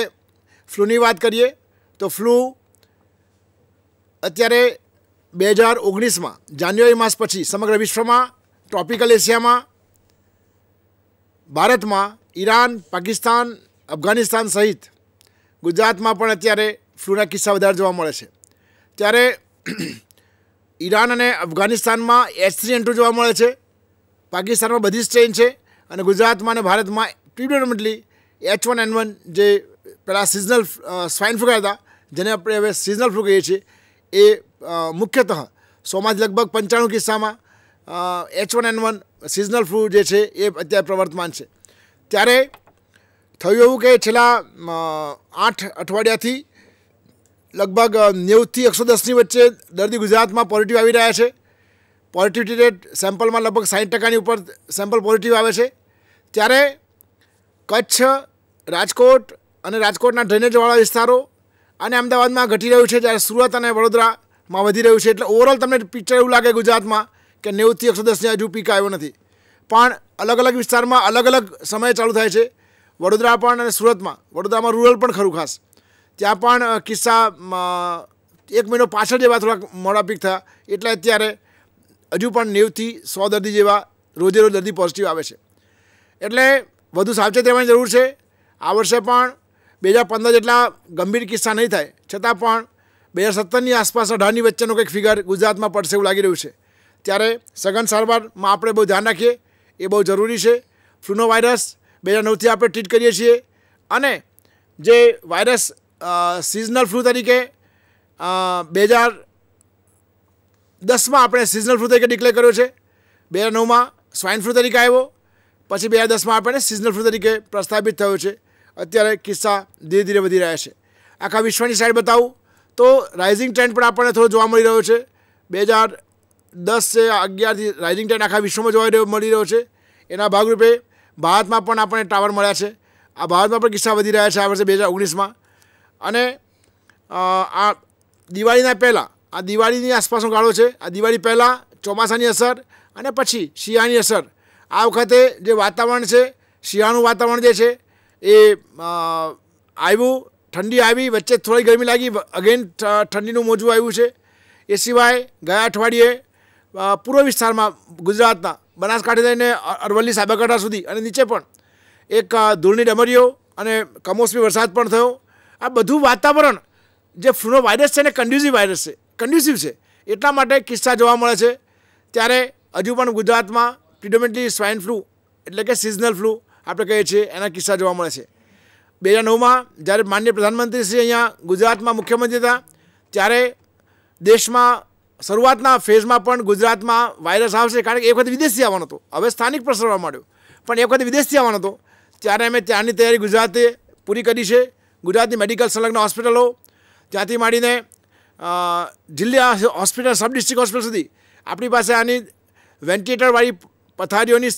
ફ્લૂની વાત કરીએ તો ફ્લૂ અત્યારે બે હજાર ઓગણીસમાં જાન્યુઆરી માસ પછી સમગ્ર વિશ્વમાં ટ્રોપિકલ એશિયામાં ભારતમાં ઈરાન પાકિસ્તાન અફઘાનિસ્તાન સહિત ગુજરાતમાં પણ અત્યારે ફ્લૂના કિસ્સા વધારે જોવા મળે છે ત્યારે ઈરાન અને અફઘાનિસ્તાનમાં એચ થ્રી એન ટુ જોવા મળે છે પાકિસ્તાનમાં બધી જ ટ્રેન છે અને ગુજરાતમાં અને ભારતમાં predominantly H one N one જે પહેલાં સિઝનલ સ્વાઇન ફ્લૂ હતા જેને આપણે હવે સિઝનલ ફ્લૂ કહીએ છીએ એ મુખ્યતઃ સોમાં જ લગભગ પંચાણું કિસ્સામાં H one N one seasonal flu જે છે એ અત્યારે પ્રવર્તમાન છે ત્યારે થયું એવું કે છેલ્લા આઠ અઠવાડિયાથી લગભગ નેવુંથી એકસો દસની વચ્ચે દર્દી ગુજરાતમાં પોઝિટિવ આવી રહ્યા છે પોઝિટિવિટી રેટ સેમ્પલમાં લગભગ સાઠ ટકાની ઉપર સેમ્પલ પોઝિટિવ આવે છે ત્યારે કચ્છ રાજકોટ અને રાજકોટના ડ્રેનેજવાળા વિસ્તારો અને અમદાવાદમાં ઘટી રહ્યું છે જ્યારે સુરત અને વડોદરામાં વધી રહ્યું છે એટલે ઓવરઓલ તમને પિક્ચર એવું લાગે ગુજરાતમાં કે નેવુંથી એકસો દસની હજુ પીક આવ્યો નથી પણ અલગ અલગ વિસ્તારમાં અલગ અલગ સમય ચાલુ થાય છે વડોદરા પણ અને સુરતમાં વડોદરામાં રૂરલ પણ ખરું ખાસ ત્યાં પણ કિસ્સા એક મહિનો પાછળ જેવા થોડાક મોડા પીક થયા એટલે અત્યારે હજુ પણ નેવથી સો દર્દી જેવા રોજે રોજ દર્દી પોઝિટિવ આવે છે એટલે વધુ સાવચેત રહેવાની જરૂર છે આ વર્ષે પણ બે હજાર પંદર જેટલા ગંભીર કિસ્સા નહીં થાય છતાં પણ બે હજાર સત્તરની આસપાસ અઢારની વચ્ચેનો કંઈક ફિગર ગુજરાતમાં પડશે એવું લાગી રહ્યું છે ત્યારે સઘન સારવારમાં આપણે બહુ ધ્યાન રાખીએ એ બહુ જરૂરી છે ફ્લૂનો વાયરસ બે હજાર નવથી આપણે ટ્રીટ કરીએ છીએ અને જે વાયરસ સિઝનલ ફ્લૂ તરીકે બે હજાર દસમાં આપણે સિઝનલ ફ્લૂ તરીકે ડિક્લેર કર્યો છે બે હજાર નવમાં સ્વાઇન ફ્લૂ તરીકે આવ્યો પછી બે હજાર દસમાં આપણે સિઝનલ ફ્લૂ તરીકે પ્રસ્થાપિત થયો છે અત્યારે કિસ્સા ધીરે ધીરે વધી રહ્યા છે આખા વિશ્વની સાઈડ બતાવું તો રાઇઝિંગ ટ્રેન્ડ પણ આપણને થોડો જોવા મળી રહ્યો છે બે હજાર દસ છે અગિયારથી રાઇઝિંગ ટ્રેન્ડ આખા વિશ્વમાં જોવા મળી રહ્યો છે એના ભાગરૂપે ભારતમાં પણ આપણને ટાવર મળ્યા છે આ ભારતમાં પણ કિસ્સા વધી રહ્યા છે આ વર્ષે બે હજાર ઓગણીસમાં અને આ દિવાળીના પહેલાં આ દિવાળીની આસપાસનો ગાળો છે આ દિવાળી પહેલાં ચોમાસાની અસર અને પછી શિયાળાની અસર આ વખતે જે વાતાવરણ છે શિયાળાનું વાતાવરણ જે છે એ આવ્યું ઠંડી આવી વચ્ચે થોડી ગરમી લાગી અગેન ઠંડીનું મોજું આવ્યું છે એ સિવાય ગયા અઠવાડિયે પૂર્વ વિસ્તારમાં ગુજરાતના બનાસકાંઠે લઈને અરવલ્લી સાબરકાંઠા સુધી અને નીચે પણ એક ધૂળની ડમરીઓ અને કમોસમી વરસાદ પણ થયો આ બધું વાતાવરણ જે ફ્લૂનો વાયરસ છે ને કન્ડ્યુસિવ વાયરસ છે કન્ડ્યુસિવ છે એટલા માટે કિસ્સા જોવા મળે છે ત્યારે હજુ પણ ગુજરાતમાં પ્રિડોમિનેટલી સ્વાઇન ફ્લૂ એટલે કે સિઝનલ ફ્લૂ આપણે કહીએ છીએ એના કિસ્સા જોવા મળે છે બે હજાર નવમાં જ્યારે માન્ય પ્રધાનમંત્રી શ્રી અહીંયા ગુજરાતમાં મુખ્યમંત્રી હતા ત્યારે દેશમાં શરૂઆતના ફેઝમાં પણ ગુજરાતમાં વાયરસ આવશે કારણ કે એક વખત વિદેશથી આવવાનો હતો હવે સ્થાનિક પ્રસરવા માંડ્યો પણ એક વખત વિદેશથી આવવાનો હતો ત્યારે અમે ત્યાંની તૈયારી ગુજરાતે પૂરી કરી છે ગુજરાતની મેડિકલ સંલગ્ન હોસ્પિટલો ત્યાંથી માંડીને જિલ્લા હોસ્પિટલ સબ ડિસ્ટ્રિક્ટ હોસ્પિટલ સુધી આપણી પાસે આની વેન્ટિલેટરવાળી પથારીઓની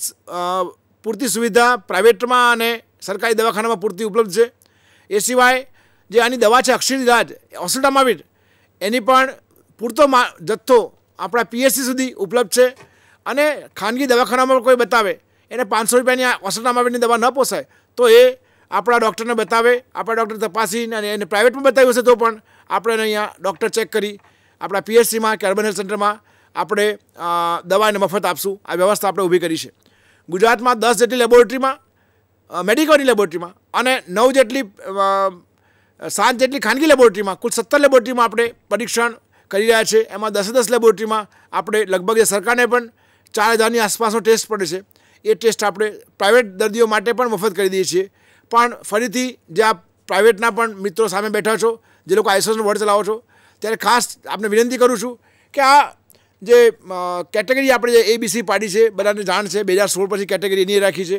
પૂરતી સુવિધા પ્રાઇવેટમાં અને સરકારી દવાખાનામાં પૂરતી ઉપલબ્ધ છે એ સિવાય જે આની દવા છે હોસ્પિટલમાં ઓસલટામાવિડ એની પણ પૂરતો જથ્થો આપણા પીએસસી સુધી ઉપલબ્ધ છે અને ખાનગી દવાખાનામાં કોઈ બતાવે એને પાંચસો રૂપિયાની ઓસલટામાવિડની દવા ન પોસાય તો એ આપણા ડૉક્ટરને બતાવે આપણા ડૉક્ટર તપાસીને અને એને પ્રાઇવેટમાં બતાવ્યું હશે તો પણ આપણે અહીંયા ડૉક્ટર ચેક કરી આપણા પીએચસીમાં કે અર્બન હેલ્થ સેન્ટરમાં આપણે દવાને મફત આપશું આ વ્યવસ્થા આપણે ઊભી કરી છે ગુજરાત માં 10 જેટલી લેબોરેટરી માં મેડિકલ લેબોરેટરી માં અને 9 જેટલી સાન જટલી ખાની લેબોરેટરી માં કુલ 70 લેબોરેટરી માં આપણે પરીક્ષણ કરી રહ્યા છે એમાં 10 10 લેબોરેટરી માં આપણે લગભગ સરકાર ને પણ 4000 ની આસપાસનો ટેસ્ટ પડે છે એ ટેસ્ટ આપણે પ્રાઇવેટ દર્દીઓ માટે પણ મફત કરી દી છે પણ ફરીથી જે આપ પ્રાઇવેટ ના પણ મિત્રો સામે બેઠા છો જે લોકો આઈસન વર્ડ ચલાવો છો ત્યારે ખાસ આપને વિનંતી કરું છું કે આ જે કેટેગરી આપણે જે એબીસી પાડી છે બધાને જાણ છે બે હજાર સોળ પછી કેટેગરી એની રાખી છે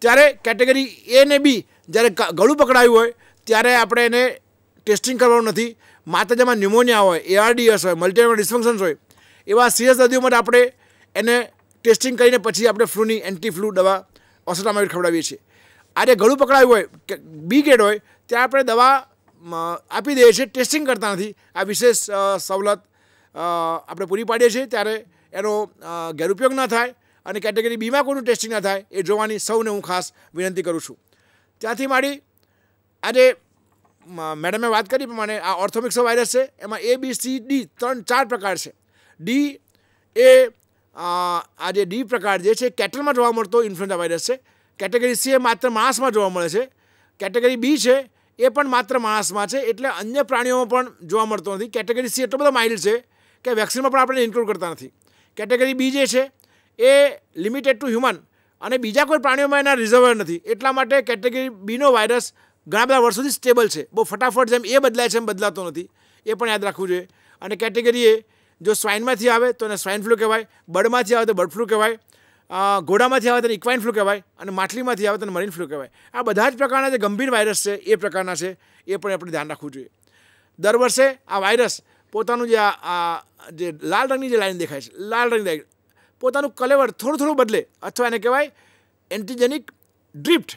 ત્યારે કેટેગરી એ ને બી જ્યારે ગળું પકડાયું હોય ત્યારે આપણે એને ટેસ્ટિંગ કરવાનું નથી માત્ર જેમાં ન્યુમોનિયા હોય એઆરડીએસ હોય મલ્ટીપલ ડિસફંક્શન્સ હોય એવા સિરિયસ દર્દીઓ માટે આપણે એને ટેસ્ટિંગ કરીને પછી આપણે ફ્લૂની એન્ટી ફ્લૂ દવા ઓસેટામાઇડ ખવડાવીએ છીએ આજે ગળું પકડાયું હોય બી ગ્રેડ હોય ત્યારે આપણે દવા આપી દઈએ છીએ ટેસ્ટિંગ કરતા નથી આ વિશેષ સવલત આપણે પૂરી પાડીએ છીએ ત્યારે એનો ગેરઉપયોગ ના થાય અને કેટેગરી બીમાં કોઈનું ટેસ્ટિંગ ના થાય એ જોવાની સૌને હું ખાસ વિનંતી કરું છું ત્યાંથી મારી આજે મેડમે વાત કરી પ્રમાણે આ ઓર્થોમિક્સો વાયરસ છે એમાં એ બી સી ડી ત્રણ ચાર પ્રકાર છે ડી એ આજે ડી પ્રકાર જે છે કેટલમાં જોવા મળતો ઇન્ફ્લુએન્ઝા વાયરસ છે કેટેગરી સી એ માત્ર માણસમાં જોવા મળે છે કેટેગરી બી છે એ પણ માત્ર માણસમાં છે એટલે અન્ય પ્રાણીઓમાં પણ જોવા મળતો નથી કેટેગરી સી એટલો બધો માઇલ્ડ છે કે વેક્સિનમાં પણ આપણે ઇન્ક્લુડ કરતા નથી કેટેગરી બી જે છે એ લિમિટેડ ટુ હ્યુમન અને બીજા કોઈ પ્રાણીઓમાં એના રિઝર્વર નથી એટલા માટે કેટેગરી બીનો વાયરસ ઘણા બધા વર્ષોથી સ્ટેબલ છે બહુ ફટાફટ જેમ એ બદલાય છે એમ બદલાતો નથી એ પણ યાદ રાખવું જોઈએ અને કેટેગરી એ જો સ્વાઇનમાંથી આવે તો એને સ્વાઇન ફ્લૂ કહેવાય બર્ડમાંથી આવે તો બર્ડ ફ્લૂ કહેવાય ઘોડામાંથી આવે તો ઇક્વાઇન ફ્લૂ કહેવાય અને માછલીમાંથી આવે તો મરીન ફ્લૂ કહેવાય આ બધા જ પ્રકારના જે ગંભીર વાયરસ છે એ પ્રકારના છે એ પણ આપણે ધ્યાન રાખવું જોઈએ દર વર્ષે આ વાયરસ પોતાનું જે આ જે લાલ રંગની જે લાઈન દેખાય છે લાલ રંગની લાઈન પોતાનું કલેવર થોડું થોડું બદલે અથવા એને કહેવાય antigenic drift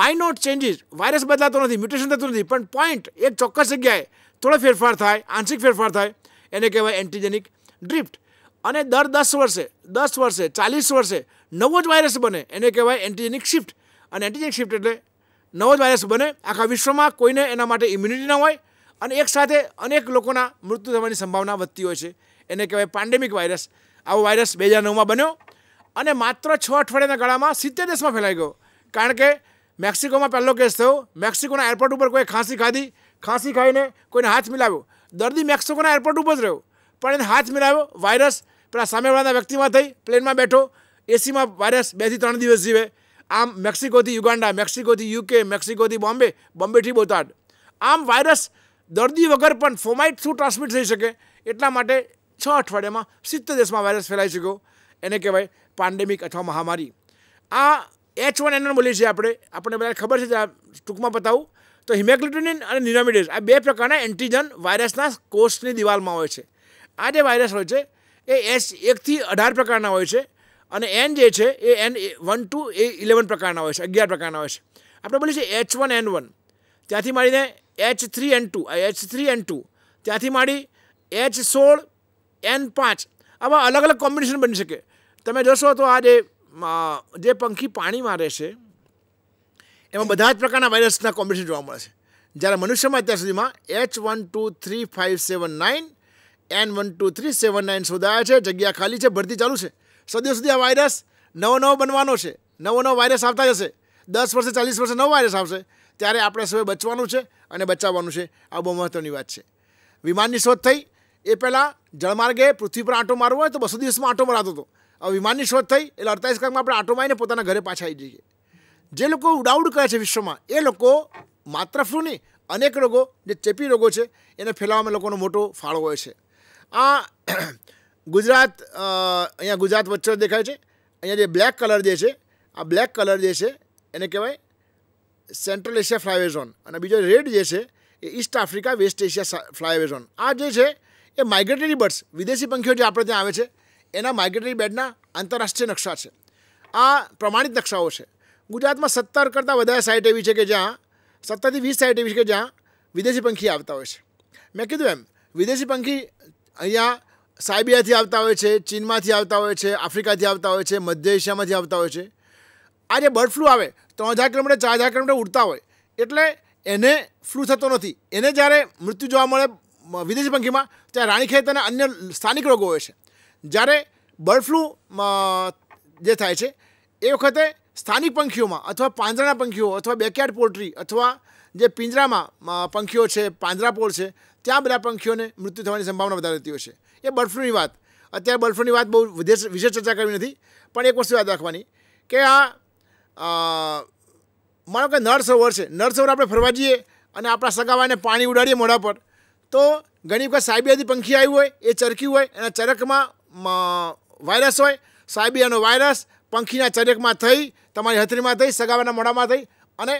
minor changes virus બદલાતો નથી મ્યુટેશન થતું નથી પણ પોઈન્ટ એક ચોક્કસ જગ્યાએ થોડો ફેરફાર થાય આંશિક ફેરફાર થાય એને કહેવાય એન્ટીજેનિક ડ્રિફ્ટ અને દર દસ વર્ષે દસ વર્ષે ચાલીસ વર્ષે નવો જ વાયરસ બને એને કહેવાય એન્ટીજેનિક શિફ્ટ અને એન્ટીજેનિક શિફ્ટ એટલે નવો જ વાયરસ બને આખા વિશ્વમાં કોઈને એના માટે ઇમ્યુનિટી ન હોય અને એકસાથે અનેક લોકોના મૃત્યુ થવાની સંભાવના વધતી હોય છે એને કહેવાય પાન્ડેમિક વાયરસ આવો વાયરસ બે હજાર નવમાં બન્યો અને માત્ર છ અઠવાડિયાના ગાળામાં સિત્તેર દેશમાં ફેલાઈ ગયો કારણ કે મેક્સિકોમાં પહેલો કેસ થયો મેક્સિકોના એરપોર્ટ ઉપર કોઈ ખાંસી ખાધી ખાંસી ખાઈને કોઈને હાથ મિલાવ્યો દર્દી મેક્સિકોના એરપોર્ટ ઉપર જ રહ્યો પણ એને હાથ મિલાવ્યો વાયરસ પેલા સામેવાળાના વ્યક્તિમાં થઈ પ્લેનમાં બેઠો એસીમાં વાયરસ બેથી ત્રણ દિવસ જીવે આમ મેક્સિકોથી યુગાન્ડા મેક્સિકોથી યુકે મેક્સિકોથી બોમ્બે બોમ્બેથી બોતાડ આમ વાયરસ દર્દી વગર પણ ફોમાઇટ થ્રુ ટ્રાન્સમિટ થઈ શકે એટલા માટે છ અઠવાડિયામાં સિત્તેર દેશમાં વાયરસ ફેલાઈ શક્યો એને કહેવાય પાન્ડેમિક અથવા મહામારી આ એચ વન એન બોલીએ છીએ આપણે આપણને બધાને ખબર છે ટૂંકમાં બતાવું તો હિમેક્લિટોનિન અને નિરામિડેઝ આ બે પ્રકારના એન્ટીજન વાયરસના કોષની દિવાલમાં હોય છે આ જે વાયરસ હોય છે એ એસ એકથી અઢાર પ્રકારના હોય છે અને એન જે છે એ એન વન ટુ એ ઇલેવન પ્રકારના હોય છે અગિયાર પ્રકારના હોય છે આપણે બોલીએ છીએ એચ વન એન વન ત્યાંથી માંડીને H three N two H three N two ત્યાંથી માંડી એચ સોળ એન પાંચ આવા અલગ અલગ કોમ્બિનેશન બની શકે તમે જોશો તો આ જે પંખી પાણીમાં રહેશે એમાં બધા જ પ્રકારના વાયરસના કોમ્બિનેશન જોવા મળે છે જ્યારે મનુષ્યમાં અત્યાર સુધીમાં H one two three five seven nine N one two three seven nine શોધાયા છે જગ્યા ખાલી છે ભરતી ચાલુ છે સદીઓ સુધી આ વાયરસ નવો નવો બનવાનો છે નવો નવો વાયરસ આવતા જશે દસ વર્ષે ચાલીસ વર્ષે નવો વાયરસ આવશે ત્યારે આપણે સૌએ બચવાનું છે અને બચાવવાનું છે આ બહુ મહત્ત્વની વાત છે વિમાનની શોધ થઈ એ પહેલાં જળમાર્ગે પૃથ્વી પર આંટો મારવો હોય તો બસો દિવસમાં આંટો મરાતો હતો હવે વિમાનની શોધ થઈ એટલે અડતાલીસ કલાકમાં આપણે આંટો મારીને પોતાના ઘરે પાછા આવી જઈએ જે લોકો ઉડાઉડ કરે છે વિશ્વમાં એ લોકો માત્ર ફ્લૂ નહીં અનેક રોગો જે ચેપી રોગો છે એને ફેલાવવામાં લોકોનો મોટો ફાળો હોય છે આ ગુજરાત અહીંયા ગુજરાત વચ્ચે દેખાય છે અહીંયા જે બ્લેક કલર જે છે આ બ્લેક કલર જે છે એને કહેવાય સેન્ટ્રલ એશિયા ફ્લાયવે ઝોન અને બીજો રેડ જે છે એ east Africa west Asia flyway zone આ જે છે એ માઇગ્રેટરી બર્ડ્સ વિદેશી પંખીઓ જે આપણે ત્યાં આવે છે એના માઇગ્રેટરી બેડના આંતરરાષ્ટ્રીય નકશા છે આ પ્રમાણિત નકશાઓ છે ગુજરાતમાં સત્તર કરતાં વધારે સાઇટ એવી છે કે જ્યાં સત્તરથી વીસ સાઇટ એવી છે કે જ્યાં વિદેશી પંખી આવતા હોય છે મેં કીધું એમ વિદેશી પંખી અહીંયા સાઇબિયાથી આવતા હોય છે ચીનમાંથી આવતા હોય છે આફ્રિકાથી આવતા હોય છે મધ્ય એશિયામાંથી આવતા હોય છે આ જે બર્ડ ફ્લૂ આવે ત્રણ હજાર કિલોમીટર ચાર હજાર કિલોમીટર ઉડતા હોય એટલે એને ફ્લૂ થતો નથી એને જ્યારે મૃત્યુ જોવા મળે વિદેશી પંખીમાં ત્યારે રાણીખેત અને અન્ય સ્થાનિક રોગો હોય છે જ્યારે બર્ડ ફ્લૂ જે થાય છે એ વખતે સ્થાનિક પંખીઓમાં અથવા પાંજરાના પંખીઓ અથવા બેકયાર્ડ પોલ્ટ્રી અથવા જે પિંજરામાં પંખીઓ છે પાંજરા પોળ છે ત્યાં બધા પંખીઓને મૃત્યુ થવાની સંભાવના વધારે રહેતી હોય છે એ બર્ડ ફ્લૂની વાત અત્યારે બર્ડ ફ્લૂની વાત બહુ વિશેષ ચર્ચા કરવી નથી પણ એક વસ્તુ યાદ રાખવાની કે આ માનો કે નળ સરોવર છે નળ સરોવર આપણે ફરવા જઈએ અને આપણા સગાવાને પાણી ઉડાડીએ મોઢા પર તો ઘણી વખત સાયબિયાથી પંખી આવ્યું હોય એ ચરક્યું હોય એના ચરકમાં વાયરસ હોય સાયબિયાનો વાયરસ પંખીના ચરકમાં થઈ તમારી હથરીમાં થઈ સગાવાના મોઢામાં થઈ અને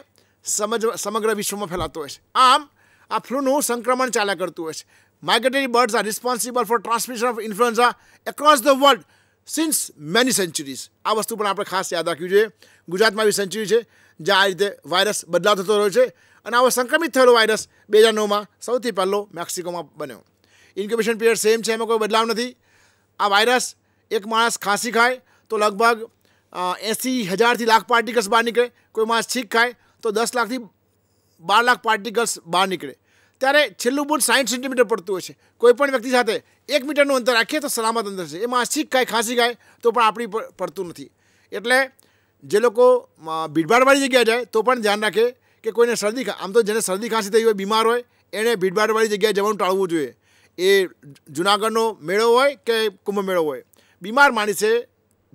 સમજ સમગ્ર વિશ્વમાં ફેલાતો હોય છે આમ આ ફ્લૂનું સંક્રમણ ચાલ્યા કરતું હોય છે migratory birds are responsible for transmission of influenza across the world since many centuries આ વસ્તુ પણ આપણે ખાસ યાદ રાખવી જોઈએ ગુજરાતમાં એવી સેન્ચુરી છે જ્યાં આ રીતે વાયરસ બદલાવ થતો રહ્યો છે અને આવો સંક્રમિત થયેલો વાયરસ બે હજાર નવમાં સૌથી પહેલો મેક્સિકોમાં બન્યો ઇન્ક્યુબેશન પીરિયડ સેમ છે એમાં કોઈ બદલાવ નથી આ વાયરસ એક માણસ ખાંસી ખાય તો લગભગ એંસી હજારથી લાખ પાર્ટિકલ્સ બહાર નીકળે કોઈ માણસ છીક ખાય તો દસ લાખથી બાર લાખ પાર્ટિકલ્સ બહાર નીકળે ત્યારે છેલ્લું બૂટ સાઠ સેન્ટીમીટર પડતું હોય છે કોઈ પણ વ્યક્તિ સાથે એક મીટરનું અંતર રાખીએ તો સલામત અંતર છે એમાં છીક ખાય ખાંસી ખાય તો પણ આપણી પડતું નથી એટલે જે લોકો ભીડભાડવાળી જગ્યાએ જાય તો પણ ધ્યાન રાખે કે કોઈને શરદી આમ તો જેને શરદી ખાંસી થઈ હોય બીમાર હોય એણે ભીડભાડવાળી જગ્યાએ જવાનું ટાળવું જોઈએ એ જુનાગઢનો મેળો હોય કે કુંભ મેળો હોય બીમાર માણસે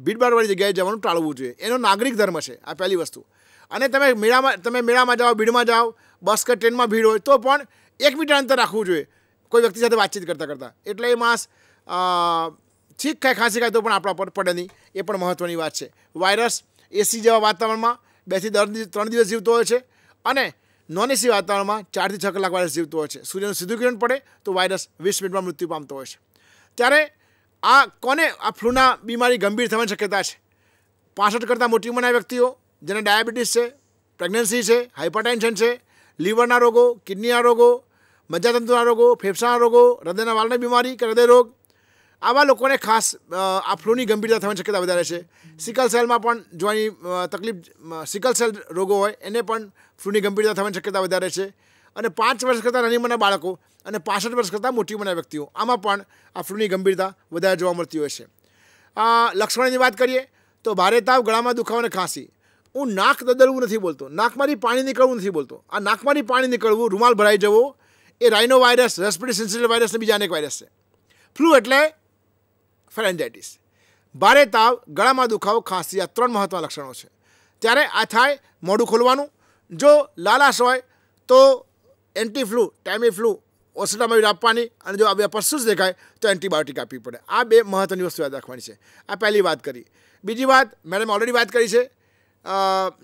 ભીડભાડવાળી જગ્યાએ જવાનું ટાળવું જોઈએ એનો નાગરિક ધર્મ છે આ પહેલી વસ્તુ અને તમે મેળામાં તમે મેળામાં જાઓ ભીડમાં જાઓ બસ કે ટ્રેનમાં ભીડ હોય તો પણ એક મીટર અંતર રાખવું જોઈએ કોઈ વ્યક્તિ સાથે વાતચીત કરતાં કરતાં એટલે એ માસ ઠીક ખાય ખાંસી ખાય તો પણ આપણા પર પડે નહીં એ પણ મહત્ત્વની વાત છે વાયરસ એસી જેવા વાતાવરણમાં બેથી દર ત્રણ દિવસ જીવતો હોય છે અને નોન એસી વાતાવરણમાં ચારથી છ કલાક વાયરસ જીવતો હોય છે સૂર્યનું સીધું કિરણ પડે તો વાયરસ વીસ મિનિટમાં મૃત્યુ પામતો હોય છે ત્યારે આ કોને આ ફ્લૂના બીમારી ગંભીર થવાની શક્યતા છે પાસઠ કરતાં મોટી ઉંમરના વ્યક્તિઓ જેને ડાયાબિટીસ છે પ્રેગ્નન્સી છે હાઇપરટેન્શન છે લીવરના રોગો કિડનીના રોગો મજ્જાતંતુના રોગો ફેફસાના રોગો હૃદયના વાળની બીમારી કે હૃદય રોગ આવા લોકોને ખાસ આ ફ્લૂની ગંભીરતા થવાની શક્યતા વધારે છે સિકલ સેલમાં પણ જોવાની તકલીફ સિકલ સેલ રોગો હોય એને પણ ફ્લૂની ગંભીરતા થવાની શક્યતા વધારે છે અને પાંચ વર્ષ કરતાં નાની ઉંમરના બાળકો અને પાસઠ વર્ષ કરતાં મોટી ઉંમરના વ્યક્તિઓ આમાં પણ આ ફ્લૂની ગંભીરતા વધારે જોવા મળતી હોય છે આ લક્ષ્મણની વાત કરીએ તો ભારે તાવ ગળામાં દુખાવો અને ખાંસી હું નાક દદલવું નથી બોલતો નાકમાંથી પાણી નીકળવું નથી બોલતો આ નાકમાંથી પાણી નીકળવું રૂમાલ ભરાઈ જવો એ રાઇનો વાયરસ રેસ્પિરેટરી સેન્સિટિવ વાયરસને બીજા અનેક વાયરસ છે ફ્લૂ એટલે ફેરેન્જાઇટીસ ભારે તાવ ગળામાં દુખાવો ખાંસી આ ત્રણ મહત્વના લક્ષણો છે ત્યારે આ થાય મોઢું ખોલવાનું જો લાલાશ હોય તો anti flu Tamiflu oseltamivir આપવાની અને જો આ પરસુસ દેખાય તો એન્ટીબાયોટિક આપવી પડે આ બે મહત્ત્વની વસ્તુ યાદ રાખવાની છે આ પહેલી વાત કરી બીજી વાત મેડમ ઓલરેડી વાત કરી છે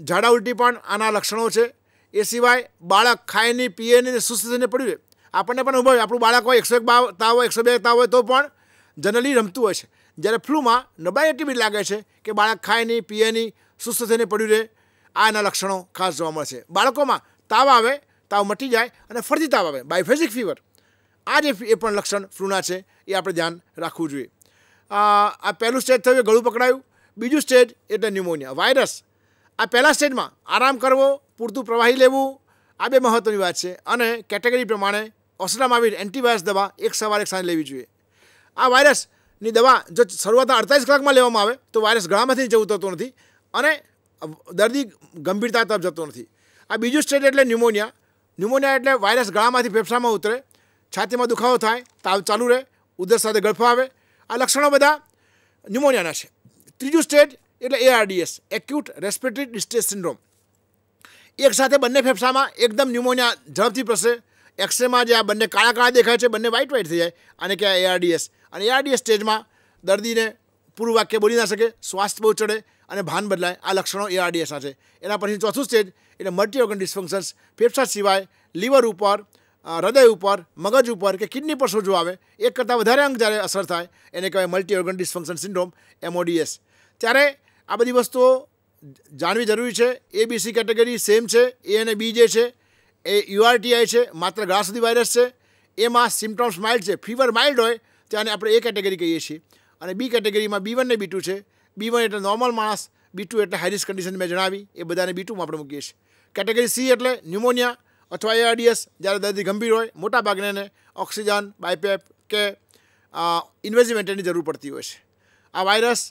ઝાડા ઉલટી પણ આના લક્ષણો છે એ સિવાય બાળક ખાય નહીં પીએ નહીં સુસ્ત થઈને પડ્યું રહે આપણને પણ ઉભા આપણું બાળક હોય એકસો એક તાવ હોય એકસો બે તાવ હોય તો પણ જનરલી રમતું હોય છે જ્યારે ફ્લૂમાં નબળાઈ એટલી બી લાગે છે કે બાળક ખાય નહીં પીએ નહીં સુસ્ત થઈને પડ્યું રહે આ એના લક્ષણો ખાસ જોવા મળે છે બાળકોમાં તાવ આવે તાવ મટી જાય અને ફરતી તાવ આવે બાયફેઝિક ફીવર આ જે એ પણ લક્ષણ ફ્લૂના છે એ આપણે ધ્યાન રાખવું જોઈએ આ પહેલું સ્ટેજ થયું ગળું પકડાયું બીજું સ્ટેજ એટલે ન્યુમોનિયા વાયરસ આ પહેલાં સ્ટેજમાં આરામ કરવો પૂરતું પ્રવાહી લેવું આ બે મહત્ત્વની વાત છે અને કેટેગરી પ્રમાણે ઓસનામાવીર એન્ટીવાયરસ દવા એક સવારે એક સાંજે લેવી જોઈએ આ વાયરસની દવા જો શરૂઆતના અડતાલીસ કલાકમાં લેવામાં આવે તો વાયરસ ગળામાંથી જવું થતો નથી અને દર્દી ગંભીરતા તરફ જતો નથી આ બીજું સ્ટેજ એટલે ન્યુમોનિયા ન્યુમોનિયા એટલે વાયરસ ગળામાંથી ફેફસામાં ઉતરે છાતીમાં દુખાવો થાય તાવ ચાલુ રહે ઉદર સાથે ગળફો આવે આ લક્ષણો બધા ન્યુમોનિયાના છે ત્રીજું સ્ટેજ એટલે ARDS acute respiratory distress syndrome એક સાથે બંને ફેફસામાં એકદમ ન્યુમોનિયા ઝડપથી પ્રસરે એક્સરેમાં જે આ બંને કાળા કાળા દેખાય છે બંને વ્હાઇટ વ્હાઇટ થઈ જાય અને કે એઆરડીએસ અને એઆરડીએસ સ્ટેજમાં દર્દીને પૂરું વાક્ય બોલી ના શકે સ્વાસ્થ્ય બહુ ચડે અને ભાન બદલાય આ લક્ષણો એઆરડીએસના છે એના પછી ચોથું સ્ટેજ એટલે મલ્ટી ઓર્ગન ડિસફંક્શન્સ ફેફસા સિવાય લીવર ઉપર હૃદય ઉપર મગજ ઉપર કે કિડની પર સોજો આવે એક કરતાં વધારે અંગ જ્યારે અસર થાય એને કહેવાય multi organ dysfunction syndrome MODS ત્યારે આ બધી વસ્તુઓ જાણવી જરૂરી છે એ બીસી કેટેગરી સેમ છે એ અને બી જે છે એ યુઆરટીઆઈ છે માત્ર ગ્રાસદી વાયરસ છે એમાં સિમ્ટમ્સ માઇલ્ડ છે ફીવર માઇલ્ડ હોય ત્યારે આપણે એ કેટેગરી કહીએ છીએ અને બી કેટેગરીમાં બી વન ને બી ટુ છે બી વન એટલે નોર્મલ માણસ બી ટુ એટલે હાઈરિસ્ક કન્ડિશન મેં જણાવી એ બધાને બી ટુમાં આપણે મૂકીએ છીએ કેટેગરી સી એટલે ન્યુમોનિયા અથવા એઆરડીએસ જ્યારે દર્દી ગંભીર હોય મોટાભાગને એને ઓક્સિજન બાયપેપ કે ઇન્વેઝિમેન્ટની જરૂર પડતી હોય છે આ વાયરસ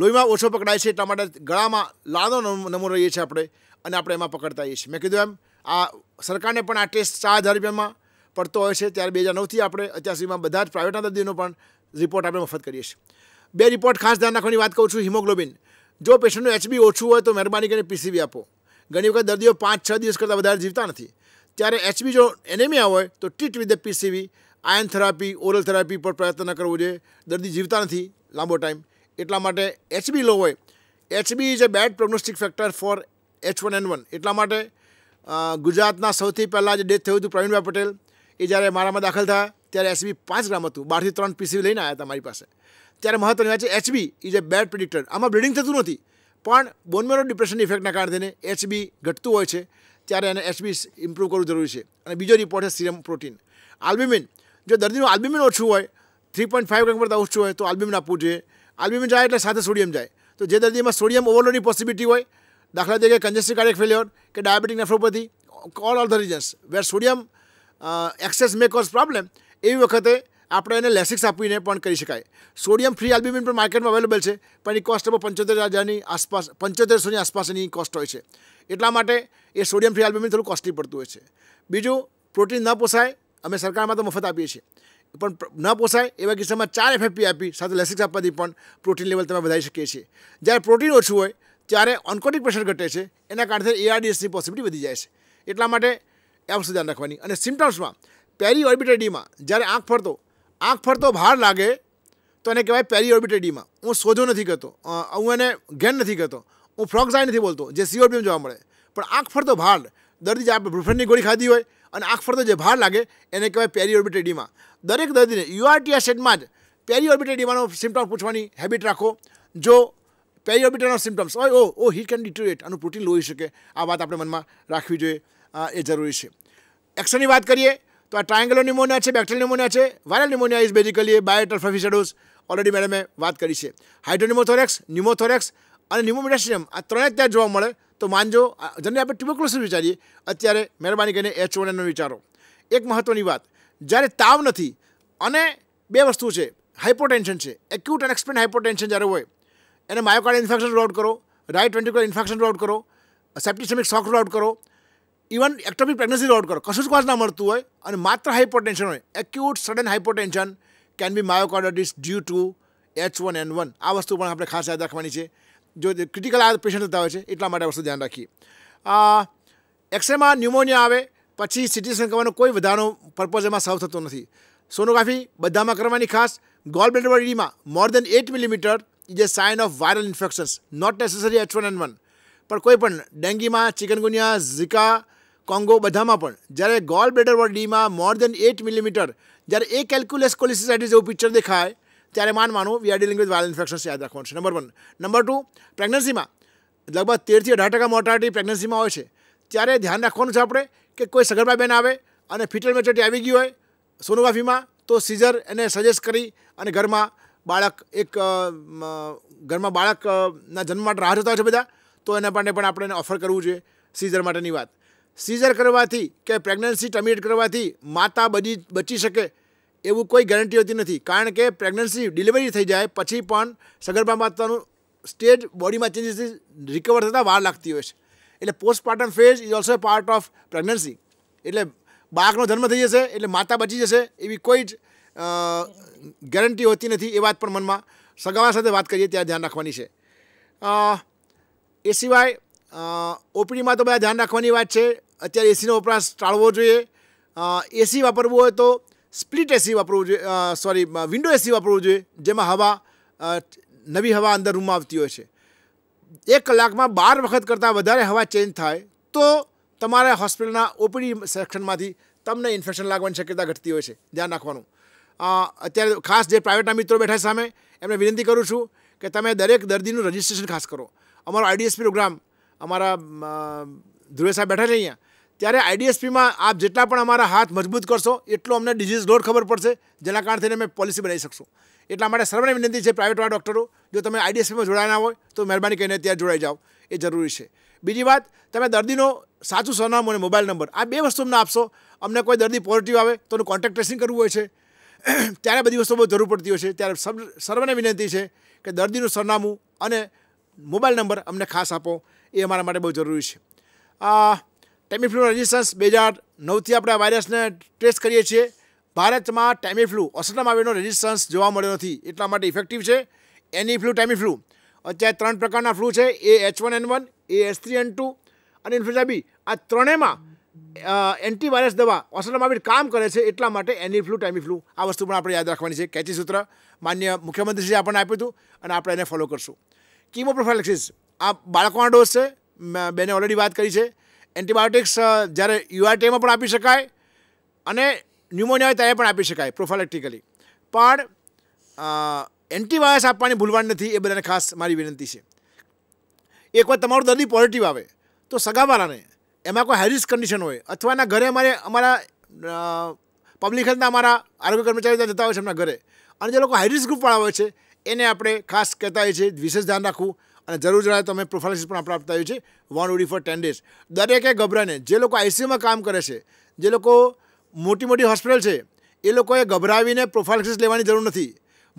લોહીમાં ઓછો પકડાય છે એટલા માટે ગળામાં લાદો નમો રહીએ છીએ આપણે અને આપણે એમાં પકડતા છીએ મેં કીધું એમ આ સરકારને પણ આ ટેસ્ટ ચાર હજાર રૂપિયામાં પડતો હોય છે ત્યારે બે હજાર નવથી આપણે અત્યાર સુધીમાં બધા જ પ્રાઇવેટના દર્દીનો પણ રિપોર્ટ આપણે મફત કરીએ છીએ બે રિપોર્ટ ખાસ ધ્યાન રાખવાની વાત કહું છું હિમોગ્લોબિન જો પેશન્ટનું એચબી ઓછું હોય તો મહેરબાની કરીને પીસીબી આપો ઘણી વખત દર્દીઓ પાંચ છ દિવસ કરતાં વધારે જીવતા નથી ત્યારે એચબી જો એનેમિયા હોય તો treat with PCV iron therapy oral therapy પર પ્રયત્ન કરવો જોઈએ દર્દી જીવતા નથી લાંબો ટાઈમ એટલા માટે એચબી લો હોય HB is a bad prognostic factor for H one N one એટલા માટે ગુજરાતના સૌથી પહેલાં જે ડેથ થયું હતું પ્રવીણભાઈ પટેલ એ જ્યારે મારામાં દાખલ થયા ત્યારે એચબી પાંચ ગ્રામ હતું બારથી ત્રણ પીસી લઈને આવ્યા હતા મારી પાસે ત્યારે મહત્ત્વની વાત છે HB is a bad predictor આમાં બ્લીડિંગ થતું નથી પણ બોનમેરો ડિપ્રેશનની ઇફેક્ટના કારણે એચબી ઘટતું હોય છે ત્યારે એને એચબી ઇમ્પ્રૂવ કરવું જરૂરી છે અને બીજો રિપોર્ટ છે સીરમ પ્રોટીન આલ્બ્યુમિન જો દર્દીનું આલ્બ્યુમિન ઓછું હોય થ્રી પોઈન્ટ ફાઇવ ગ્રામ કરતાં ઓછું હોય તો આલ્બ્યુમિન આપવું જોઈએ આલ્બ્યુમિન જાય એટલે સાથે સોડિયમ જાય તો જે દર્દીમાં સોડિયમ ઓવરલોડની પોસિબિલિટી હોય દાખલા તરીકે કન્જેસ્ટિવ કાર્ડિયક ફેલ્યોર કે diabetic nephropathy all all the reasons where sodium excess may cause problem એવી વખતે આપણે એને લેસિક્સ આપીને પણ કરી શકાય સોડિયમ ફ્રી આલ્બ્યુમિન પણ માર્કેટમાં અવેલેબલ છે પણ એ કોસ્ટ આપણે પંચોતેર હજારની આસપાસ પંચોતેરસોની આસપાસ એની કોસ્ટ હોય છે એટલા માટે એ સોડિયમ ફ્રી આલ્બ્યુમિન થોડું કોસ્ટલી પડતું હોય છે બીજું પ્રોટીન ન પોસાય અમે સરકારમાં તો મફત આપીએ છીએ પણ ન પોસાય એવા કિસ્સામાં ચાર એફએફપી આપી સાથે લેસિક્સ આપવાથી પણ પ્રોટીન લેવલ તમે વધારી શકીએ છીએ જ્યારે પ્રોટીન ઓછું હોય ત્યારે ઓન્કોટિક પ્રેશર ઘટે છે એના કારણે એઆરડીએસની પોસિબિલિટી વધી જાય છે એટલા માટે એ વસ્તુ ધ્યાન રાખવાની અને સિમ્ટમ્સમાં પેરી ઓર્બિટેડીમાં જ્યારે આંખ ફરતો આંખ ફરતો ભાર લાગે તો એને કહેવાય પેરી ઓર્બિટેડીમાં હું સોજો નથી કરતો હું એને ઘેન નથી કરતો હું ફ્રોક્સાઈ નથી બોલતો જે સીઓપીએમ જોવા મળે પણ આંખ ફરતો ભાર દર્દી જ આપણે બ્રુફેનની ગોળી ખાધી હોય અને આંખ ફરતો જે ભાર લાગે એને કહેવાય પેરીઓર્બિટેડીમાં દરેક દર્દીને યુઆરટીઆ સેટમાં જ પેરીઓર્બિટેડીમાનો સિમ્ટમ પૂછવાની હેબિટ રાખો જો પેરીઓર્બિટલના સિમ્ટમ્સ હોય ઓ ઓ હી કેન ડિટોરેટ આનું પ્રોટીન લોહી શકે આ વાત આપણે મનમાં રાખવી જોઈએ એ જરૂરી છે એક્સરની વાત કરીએ તો આ ટ્રાયંગલો ન્યુમોનિયા છે બેક્ટેરિયલ ન્યુમોનિયા છે વાયરલ ન્યુમોનિયા ઇઝ બેઝિકલી બાયોટર ફેફિસેડોસ ઓલરેડી મેડમે વાત કરી છે હાઇડ્રોન્યુમોથોરેક્સ ન્યુમોથોરેક્સ અને ન્યુમોમિટાસિયમ આ ત્રણે ત્યાં જોવા મળે તો માનજો જેને આપણે ટ્યુબરક્લોસિસ વિચારીએ અત્યારે મહેરબાની કરીને એચ વન વિચારો એક મહત્ત્વની વાત જ્યારે તાવ નથી અને બે વસ્તુ છે હાઇપોટેન્શન છે એક્યુટ અને એક્સપ્લેન હાઇપોટેન્શન જ્યારે હોય એને માયોકાર્ડ ઇન્ફેક્શન રૂલ આઉટ કરો right ventricular infection rule out કરો સેપ્ટિસેમિક શોક રૂલ આઉટ કરો even ectopic pregnancy rule out કરો કશું જ કોઝ ના મળતું હોય અને માત્ર હાઇપોટેન્શન હોય acute sudden hypotension can be myocarditis due to H one N one આ વસ્તુ પણ આપણે ખાસ યાદ રાખવાની છે જો ક્રિટિકલ આ પેશન્ટ થતા હોય છે એટલા માટે વસ્તુ ધ્યાન રાખીએ એક્સરેમાં ન્યુમોનિયા આવે પછી સિટી સ્કેન કરવાનો કોઈ વધારાનો પર્પઝ એમાં સર્વ થતો નથી સોનોગ્રાફી બધામાં કરવાની ખાસ ગોલ બ્લેડરમાં more than eight millimeter is a sign of viral infections not necessary H one N one પણ કોઈ પણ ડેન્ગ્યુમાં ચિકનગુનિયા ઝિકા કોંગો બધામાં પણ જ્યારે ગોલ બ્લેડર ડીમાં મોર દેન એટ મિલીમીટર જ્યારે એ કેલ્ક્યુલસ કોલિસિસ જેવું પિક્ચર દેખાય ત્યારે માનવાનું we are dealing with viral infections યાદ રાખવાનું છે નંબર વન નંબર ટુ પ્રેગ્નન્સીમાં લગભગ તેરથી અઢાર ટકા મોર્ટાલિટી પ્રેગ્નન્સીમાં હોય છે ત્યારે ધ્યાન રાખવાનું છે આપણે કે કોઈ સગર્ભા બેન આવે અને ફિટલ મેચોરિટી આવી ગઈ હોય સોનોગ્રાફીમાં તો સિઝર એને સજેસ્ટ કરી અને ઘરમાં બાળક એક ઘરમાં બાળકના જન્મ માટે રાહ જોતા હોય છે બધા તો એના માટે પણ આપણે એને ઓફર કરવું જોઈએ સિઝર માટેની વાત સિઝર કરવાથી કે પ્રેગ્નન્સી ટર્મિનેટ કરવાથી માતા બચી બચી શકે એવું કોઈ ગેરંટી હોતી નથી કારણ કે પ્રેગ્નન્સી ડિલિવરી થઈ જાય પછી પણ સગર્ભા માતાનું સ્ટેજ બોડીમાં ચેન્જીસ રિકવર થતાં વાર લાગતી હોય છે એટલે postpartum phase is also part of pregnancy એટલે બાળકનો જન્મ થઈ જશે એટલે માતા બચી જશે એવી કોઈ જ ગેરંટી હોતી નથી એ વાત પણ મનમાં સગાવા સાથે વાત કરીએ ત્યાં ધ્યાન રાખવાની છે એ સિવાય ઓપીડીમાં તો બધા ધ્યાન રાખવાની વાત છે અત્યારે એસીનો વપરાશ ટાળવો જોઈએ એસી વાપરવું હોય તો સ્પ્લિટ એસી વાપરવું જોઈએ સોરી વિન્ડો એસી વાપરવું જોઈએ જેમાં હવા નવી હવા અંદર રૂમમાં આવતી હોય છે એક કલાકમાં બાર વખત કરતાં વધારે હવા ચેન્જ થાય તો તમારે હોસ્પિટલના ઓપીડી સેક્શનમાંથી તમને ઇન્ફેક્શન લાગવાની શક્યતા ઘટતી હોય છે ધ્યાન રાખવાનું અત્યારે ખાસ જે પ્રાઇવેટના મિત્રો બેઠા સામે એમને વિનંતી કરું છું કે તમે દરેક દર્દીનું રજિસ્ટ્રેશન ખાસ કરો અમારો આઈડીએસપી પ્રોગ્રામ અમારા ધ્રુવે સાહેબ બેઠા છે અહીંયા ત્યારે આઈડીએસપીમાં આપ જેટલા પણ અમારા હાથ મજબૂત કરશો એટલો અમને ડિઝીઝ લોડ ખબર પડશે જેના કારણે અમે પોલિસી બનાવી શકશું એટલા માટે સર્વને વિનંતી છે પ્રાઇવેટવાળા ડૉક્ટરો જો તમે આઈડીએસપીમાં જોડાયા હોય તો મહેરબાની કરીને ત્યાં જોડાઈ જાઓ એ જરૂરી છે બીજી વાત તમે દર્દીનો સાચું સરનામું અને મોબાઈલ નંબર આ બે વસ્તુ અમને આપશો અમને કોઈ દર્દી પોઝિટિવ આવે તો એનું કોન્ટેક્ટ ટ્રેસિંગ કરવું હોય છે ત્યારે બધી વસ્તુ બહુ જરૂર પડતી હોય છે ત્યારે સર્વને વિનંતી છે કે દર્દીનું સરનામું અને મોબાઈલ નંબર અમને ખાસ આપો એ અમારા માટે બહુ જરૂરી છે આ ટેમિફ્લુ રેઝિસ્ટન્સ બે હજાર નવથી આપણે આ વાયરસને ટેસ્ટ કરીએ છીએ ભારતમાં ટેમિફ્લુ ઓસટામાવીનો રેઝિસ્ટન્સ જોવા મળ્યો નથી એટલા માટે ઇફેક્ટિવ છે એની ફ્લુ ટેમિફ્લુ અત્યારે ત્રણ પ્રકારના ફ્લૂ છે A H one N one A H three N two અને ઇન્ફ્લુએન્ઝા બી આ ત્રણેયમાં એન્ટીવાયરસ દવા ઓસટામાવીન કામ કરે છે એટલા માટે એની ફ્લુ ટેમિફ્લુ આ વસ્તુ પણ આપણે યાદ રાખવાની છે કેચી સૂત્ર માન્ય મુખ્યમંત્રીશ્રીએ આપણને આપ્યું હતું અને આપણે એને ફોલો કરશું કીમો પ્રોફાઇલેક્સિસ આ બાળકોના ડોઝ છે મેં ઓલરેડી વાત કરી છે એન્ટીબાયોટિક્સ જ્યારે યુઆરટીમાં પણ આપી શકાય અને ન્યુમોનિયા હોય ત્યારે પણ આપી શકાય પ્રોફાલેક્ટિકલી પણ એન્ટીબાયોસ આપવાની ભૂલવાણ નથી એ બધાને ખાસ મારી વિનંતી છે એકવાર તમારો દર્દી પોઝિટિવ આવે તો સગાવાળાને એમાં કોઈ હાઈ કન્ડિશન હોય અથવા એના ઘરે અમારે અમારા પબ્લિક હેલ્થના અમારા આરોગ્ય કર્મચારી ત્યાં જતા હોય છે એમના ઘરે અને જે લોકો હાઈ રિસ્ક ગ્રુપવાળા હોય છે એને આપણે ખાસ કહેતા હોય છે વિશેષ ધ્યાન રાખવું અને જરૂર જણાય તમે પ્રોફાઇલિસિસ પણ પ્રાપ્ત થયું છે one OD for ten days દરેકે ગભરાને જે લોકો આઈસીયુમાં કામ કરે છે જે લોકો મોટી મોટી હોસ્પિટલ છે એ લોકોએ ગભરાવીને પ્રોફાઇલિસિસ લેવાની જરૂર નથી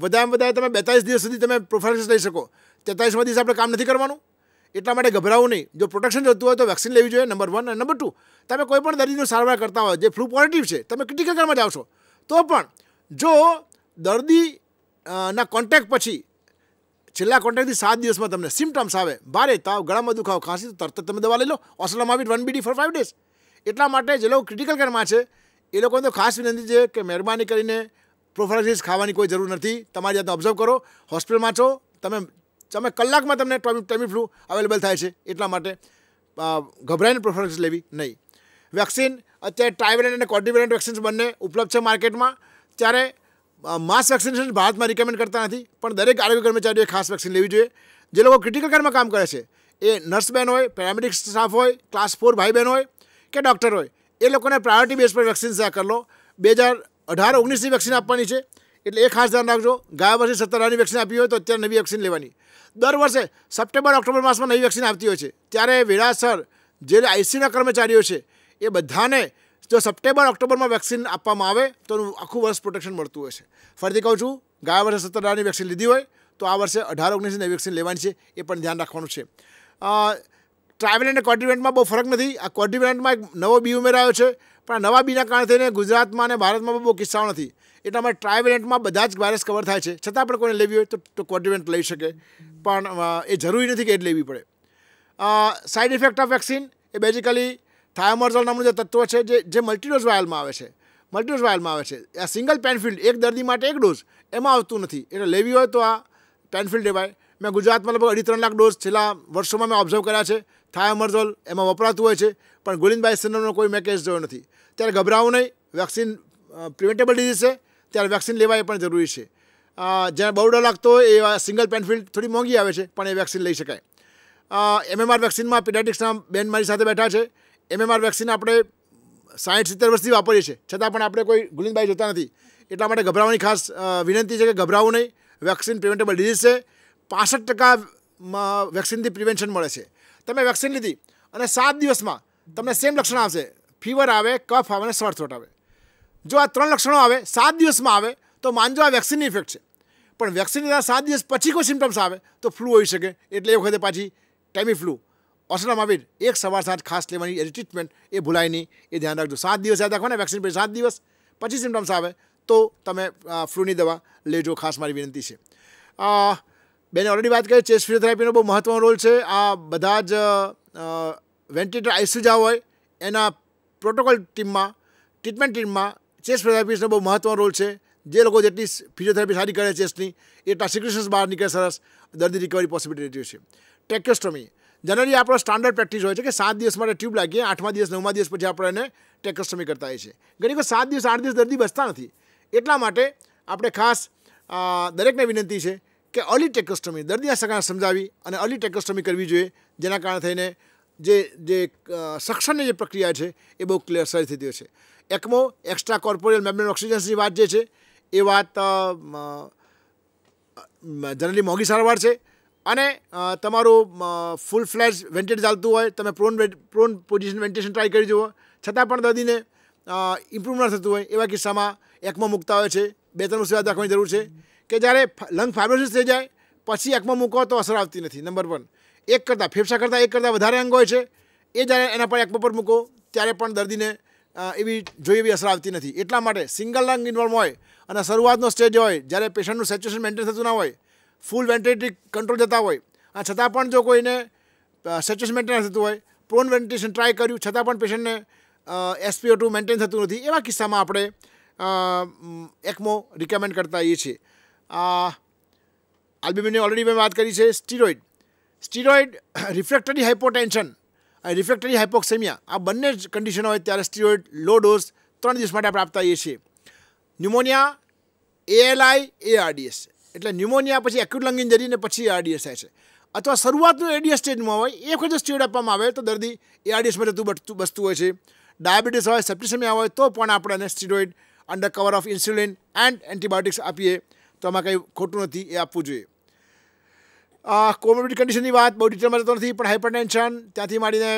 વધારે વધારે તમે બેતાલીસ દિવસ સુધી તમે પ્રોફાઇલિસિસ લઈ શકો તેતાલીસમાં દિવસ આપણે કામ નથી કરવાનું એટલા માટે ગભરાવું નહીં જો પ્રોટેક્શન જોતું હોય તો વેક્સિન લેવી જોઈએ નંબર વન અને નંબર ટુ તમે કોઈ પણ દર્દીનું સારવાર કરતા હોય જે ફ્લૂ પોઝિટિવ છે તમે ક્રિટિકલ કારમાં જાઓ છો તો પણ જો દર્દીના કોન્ટેક્ટ પછી છેલ્લા કોન્ટેક્ટથી સાત દિવસમાં તમને સિમ્ટમ્સ આવે ભારે તાવ ગળામાં દુખાવો ખાંસી તો તરત તમે દવા લઈ લો oseltamivir one BD for five days એટલા માટે જે લોકો ક્રિટિકલ કેરમાં છે એ લોકોને તો ખાસ વિનંતી છે કે મહેરબાની કરીને પ્રોફાઇલિસ ખાવાની કોઈ જરૂર નથી તમારી જાતને ઓબ્ઝર્વ કરો હોસ્પિટલમાં છો તમે તમે કલાકમાં તમને ટેમી ફ્લૂ અવેલેબલ થાય છે એટલા માટે ગભરાઈને પ્રોફાઇલિસ લેવી નહીં વેક્સિન અત્યારે ટ્રાઇવેરન્ટ અને કોર્ડિવેરન્ટ વેક્સિન્સ બંને ઉપલબ્ધ છે માર્કેટમાં ત્યારે માસ વેક્સિનેશન ભારતમાં રિકમેન્ડ કરતા નથી પણ દરેક આરોગ્ય કર્મચારીઓએ ખાસ વેક્સિન લેવી જોઈએ જે લોકો ક્રિટિકલ કારમાં કામ કરે છે એ નર્સબેન હોય પેરામેડિક સ્ટાફ હોય ક્લાસ ફોર ભાઈ બહેન હોય કે ડૉક્ટર હોય એ લોકોને પ્રાયોરિટી બેઝ પર વેક્સિન સા કરી લો બે હજાર અઢાર ઓગણીસની વેક્સિન આપવાની છે એટલે એ ખાસ ધ્યાન રાખજો ગયા વર્ષે સત્તરાની વેક્સિન આપી હોય તો અત્યારે નવી વેક્સિન લેવાની દર વર્ષે સપ્ટેમ્બર ઓક્ટોબર માસમાં નવી વેક્સિન આવતી હોય છે ત્યારે વેળાસર જે આઈસીના કર્મચારીઓ છે એ બધાને જો સપ્ટેમ્બર ઓક્ટોબરમાં વેક્સિન આપવામાં આવે તો આખું વર્ષ પ્રોટેક્શન મળતું હોય છે ફરીથી કહું છું ગયા વર્ષે સત્તર ડાની વેક્સિન લીધી હોય તો આ વર્ષે અઢાર ઓગણીસની નવી વેક્સિન લેવાની છે એ પણ ધ્યાન રાખવાનું છે ટ્રાવેલ અને કોર્ડિવેન્ટમાં બહુ ફરક નથી આ કોર્ડિવેન્ટમાં એક નવો બી ઉમેરાયો છે પણ આ નવા બીના કારણે થઈને ગુજરાતમાં અને ભારતમાં બહુ કિસ્સાઓ નથી એટલા માટે ટ્રાયવેલેન્ટમાં બધા જ વાયરસ કવર થાય છે છતાં પણ કોઈને લેવી હોય તો તો લઈ શકે પણ એ જરૂરી નથી કે એ લેવી પડે સાઇડ ઇફેક્ટ ઓફ વેક્સિન એ બેઝિકલી થાયામર્ઝોલ નામનું જે તત્વ છે જે જે મલ્ટીડોઝ વાયલમાં આવે છે મલ્ટીડોઝ વાયલમાં આવે છે આ સિંગલ પેનફિલ્ડ એક દર્દી માટે એક ડોઝ એમાં આવતું નથી એટલે લેવી હોય તો આ પેનફિલ્ડ લેવાય મેં ગુજરાતમાં લગભગ અઢી ત્રણ લાખ ડોઝ છેલ્લા વર્ષોમાં મેં ઓબ્ઝર્વ કર્યા છે થાયામર્ઝોલ એમાં વપરાતું હોય છે પણ ગોલિંદભાઈ સિન્ડ્રોમનો કોઈ મેં કેસ જોયો નથી ત્યારે ગભરાવું નહીં વેક્સિન પ્રિવેન્ટેબલ ડિઝીઝ છે ત્યારે વેક્સિન લેવા એ પણ જરૂરી છે જ્યારે બહુ ડર લાગતો હોય એ સિંગલ પેનફિલ્ડ થોડી મોંઘી આવે છે પણ એ વેક્સિન લઈ શકાય એમએમઆર વેક્સિનમાં પીડાટિક્સના બેન મારી સાથે બેઠા છે એમએમઆર વેક્સિન આપણે સાઠ સિત્તેર વર્ષથી વાપરીએ છીએ છતાં પણ આપણે કોઈ ગુલિંદબાઈ જોતા નથી એટલા માટે ગભરાવાની ખાસ વિનંતી છે કે ગભરાવું નહીં વેક્સિન પ્રિવેન્ટેબલ ડિઝીઝ છે પાસઠ ટકા વેક્સિનથી પ્રિવેન્શન મળે છે તમે વેક્સિન લીધી અને સાત દિવસમાં તમને સેમ લક્ષણ આવશે ફીવર આવે કફ આવે અને સવાર આવે જો આ ત્રણ લક્ષણો આવે સાત દિવસમાં આવે તો માનજો આ વેક્સિનની ઇફેક્ટ છે પણ વેક્સિન લીધા સાત દિવસ પછી કોઈ સિમ્ટમ્સ આવે તો ફ્લૂ હોઈ શકે એટલે એ વખતે પાછી ટાઈમી ફ્લૂ અસરમ આવીર એક સવાર સાંજ ખાસ લેવાની એની ટ્રીટમેન્ટ એ ભૂલાય નહીં એ ધ્યાન રાખજો સાત દિવસ યાદ રાખવાના વેક્સિન પછી સાત દિવસ પછી સિમ્ટમ્સ આવે તો તમે ફ્લૂની દવા લેજો ખાસ મારી વિનંતી છે બેને ઓલરેડી વાત કરી ચેસ્ટ ફિઝિયોથેરાપીનો બહુ મહત્ત્વનો રોલ છે આ બધા જ વેન્ટિલેટર આઈસીયુ હોય એના પ્રોટોકોલ ટીમમાં ટ્રીટમેન્ટ ટીમમાં ચેસ્ટ ફિઝિયોથેરાપીસ્ટનો બહુ મહત્ત્વનો રોલ છે જે લોકો જેટલી ફિઝિયોથેરાપી સારી કરે ચેસ્ટની એટલા સિક્રેશન્સ બહાર નીકળે સરસ દર્દી રિકવરી પોસિબિલિટી છે ટેક્યોસ્ટોમી જનરલી આપણો સ્ટાન્ડર્ડ પ્રેક્ટિસ હોય છે કે સાત દિવસ માટે ટ્યુબ લાગીએ આઠમા દિવસ નવમા દિવસ પછી આપણે એને ટેકસ્ટમી કરતા હોય છે ઘણી વખત સાત દિવસ આઠ દિવસ દર્દી બસતા નથી એટલા માટે આપણે ખાસ દરેકને વિનંતી છે કે અર્લી દર્દી આ સગા સમજાવી અને અર્લી ટેકોસ્ટમી કરવી જોઈએ જેના કારણે થઈને જે જે સક્ષમની જે પ્રક્રિયા છે એ બહુ ક્લિયર સરી થતી હોય છે એકમો એક્સ્ટ્રા કોર્પોરિયલ મેમ્બ્રેન ઓક્સિજન્સની વાત જે છે એ વાત જનરલી મોંઘી સારવાર છે અને તમારું ફૂલ ફ્લેશ વેન્ટેડ ચાલતું હોય તમે prone prone position ventilation try કરી જુઓ છતાં પણ દર્દીને ઇમ્પ્રૂવ ન થતું હોય એવા કિસ્સામાં એકમાં મૂકતા હોય છે બે ત્રણ વર્ષ દાખવાની જરૂર છે કે જ્યારે લંગ ફાઇબ્રોસિસ થઈ જાય પછી એકમાં મૂકો તો અસર આવતી નથી નંબર વન એક કરતાં ફેફસા કરતાં એક કરતાં વધારે અંગ હોય છે એ જ્યારે એના પર એકમાં પર મૂકો ત્યારે પણ દર્દીને એવી જોઈએ એવી અસર આવતી નથી એટલા માટે સિંગલ લંગ ઇન્વોલ્વ હોય અને શરૂઆતનો સ્ટેજ હોય જ્યારે પેશન્ટનું સેચ્યુએશન મેન્ટેન થતું ના હોય ફૂલ વેન્ટિલેટી કંટ્રોલ જતા હોય આ છતાં પણ જો કોઈને સેચ્યુએશન મેન્ટેન થતું હોય પ્રોન વેન્ટિલેશન ટ્રાય કર્યું છતાં પણ પેશન્ટને એસપીઓ ટુ મેન્ટેન થતું નથી એવા કિસ્સામાં આપણે એકમો રિકમેન્ડ કરતા હોઈએ છીએ આલ્બીબીની ઓલરેડી મેં વાત કરી છે સ્ટીરોઇડ સ્ટીરોઇડ રિફ્રેક્ટરી હાઇપોટેન્શન રિફ્રેક્ટરી હાઇપોક્સેમિયા આ બંને જ કન્ડિશન હોય ત્યારે સ્ટીરોઇડ લો ડોઝ ત્રણ દિવસ માટે આપણે આપતા હોઈએ છીએ ન્યુમોનિયા એએલઆઈ એઆરડીએસ એટલે ન્યુમોનિયા પછી એક્યુટ લંગિંગ જરીને પછી આરડીએસ થાય છે અથવા શરૂઆતનું એડીએસ સ્ટેજમાં હોય એ વખત જો આપવામાં આવે તો દર્દી એ આરડીએસમાં જતું બસતું હોય છે ડાયાબિટીસ હોય સેપ્ટિસમિયા હોય તો પણ આપણે એને steroid under cover of insulin and antibiotics આપીએ તો આમાં કંઈ ખોટું નથી એ આપવું જોઈએ કોમોબિડ કન્ડિશનની વાત બહુ ડિટેલમાં જતો નથી પણ હાઇપરટેન્શન ત્યાંથી માંડીને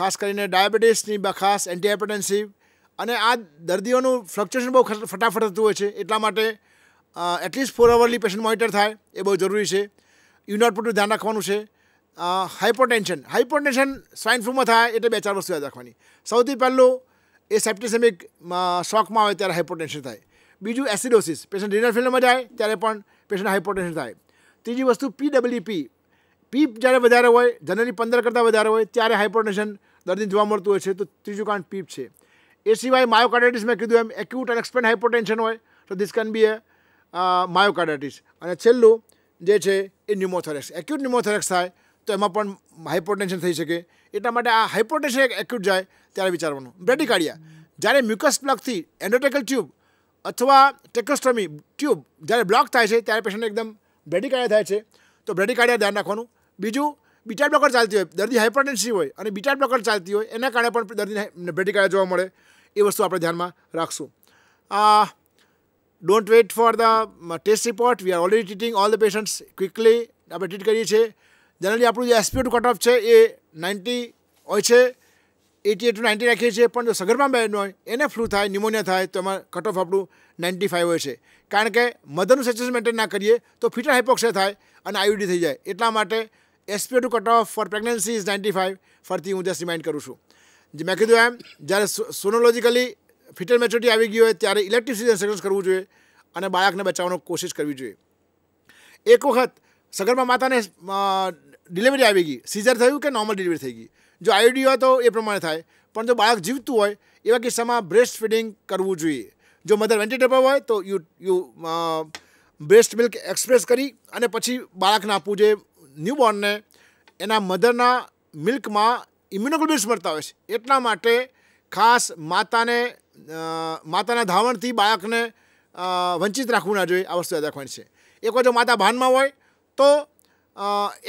ખાસ કરીને ડાયાબિટીસની ખાસ એન્ટીહાઇપરટેન્સિવ અને આ દર્દીઓનું ફ્લક્ચ્યુએશન બહુ ફટાફટ થતું હોય છે એટલા માટે at least four hourly patient monitor થાય એ બહુ જરૂરી છે યુનિટ પર ધ્યાન રાખવાનું છે હાઇપરટેન્શન હાઇપરટેન્શન સ્વાઇન ફ્લૂમાં થાય એટલે બે ચાર વસ્તુ યાદ રાખવાની સૌથી પહેલું એ સેપ્ટિસેમિક શોકમાં આવે ત્યારે હાઇપરટેન્શન થાય બીજું એસિડોસિસ પેશન્ટ રિનર ફિલ્ડમાં જાય ત્યારે પણ પેશન્ટ હાઇપરટેન્શન થાય ત્રીજી વસ્તુ પીડબ્લ્યુપી પી જ્યારે વધારે હોય જનરલી પંદર કરતાં વધારે હોય ત્યારે હાઇપરટેન્શન દર્દીને જોવા મળતું હોય છે તો ત્રીજું કારણ પીપ છે એ સિવાય માયોકાર્ડાઇટિસ મેં કીધું એમ એક્યુટ અને એક્સપેન્ડ હાઇપરટેન્શન હોય તો ધીસ કેન બી એ માયોકાર્ડાઇટિસ અને છેલ્લું જે છે એ ન્યુમોથેરેક્સ એક્યુટ ન્યુમોથેરેક્સ થાય તો એમાં પણ હાઇપોટેન્શન થઈ શકે એટલા માટે આ હાઇપોટેન્શન એક એક્યુટ જાય ત્યારે વિચારવાનું બ્રેડિકાર્ડિયા જ્યારે મ્યુકસ પ્લગથી એન્ડોટેકલ ટ્યુબ અથવા ટેકોસ્ટોમી ટ્યુબ જ્યારે બ્લોક થાય છે ત્યારે પેશન્ટ એકદમ બ્રેડિકાર્ડિયા થાય છે તો બ્રેડિકાર્ડિયા ધ્યાન રાખવાનું બીજું બીટા બ્લોકર ચાલતી હોય દર્દી હાઇપરટેન્સિવ હોય અને બીટા બ્લોકર ચાલતી હોય એના કારણે પણ દર્દીને બ્રેડિકાર્ડિયા જોવા મળે એ વસ્તુ આપણે ધ્યાનમાં રાખશું don't wait for the test report we are already treating all the patients quickly આપણે ટ્રીટ કરીએ છીએ જનરલી આપણું જે એસપીઓ કટ ઓફ છે એ નાઇન્ટી હોય છે એટી ટુ નાઇન્ટી રાખીએ છીએ પણ જો સગર્ભા બેન હોય એને ફ્લૂ થાય ન્યુમોનિયા થાય તો એમાં કટ ઓફ આપણું નાઇન્ટી ફાઇવ હોય છે કારણ કે મધરનું સેચ્યુરેશન મેન્ટેન ના કરીએ તો ફીટર હાઇપોક્સિયા થાય અને આયુડી થઈ જાય એટલા માટે SPO two cut off for pregnancy is ninety five ફરીથી હું જસ્ટ રિમાઇન્ડ કરું છું જે મેં કીધું એમ જ્યારે સોનોલોજીકલી ફિટર મેચ્યોરિટી આવી ગઈ હોય ત્યારે ઇલેક્ટ્રિસિટી સર્કસ કરવું જોઈએ અને બાળકને બચાવવાનો કોશિશ કરવી જોઈએ એક વખત સગર્ભા માતાને ડિલિવરી આવી ગઈ સિઝર થયું કે નોર્મલ ડિલિવરી થઈ ગઈ જો આયોડી હોય તો એ પ્રમાણે થાય પણ જો બાળક જીવતું હોય એવા કિસ્સામાં બ્રેસ્ટ ફીડિંગ કરવું જોઈએ જો મધર વેન્ટિલેટર પર હોય તો you you breast milk express કરી અને પછી બાળકને આપવું જોઈએ ન્યૂબોર્નને એના મધરના મિલ્કમાં ઇમ્યુનોગ્લોબ્યુલ્સ મળતા હોય છે એટલા માટે ખાસ માતાને માતાના ધાવણથી બાળકને વંચિત રાખવું ના જોઈએ આ વસ્તુ યાદ રાખવાની છે એક જો માતા ભાનમાં હોય તો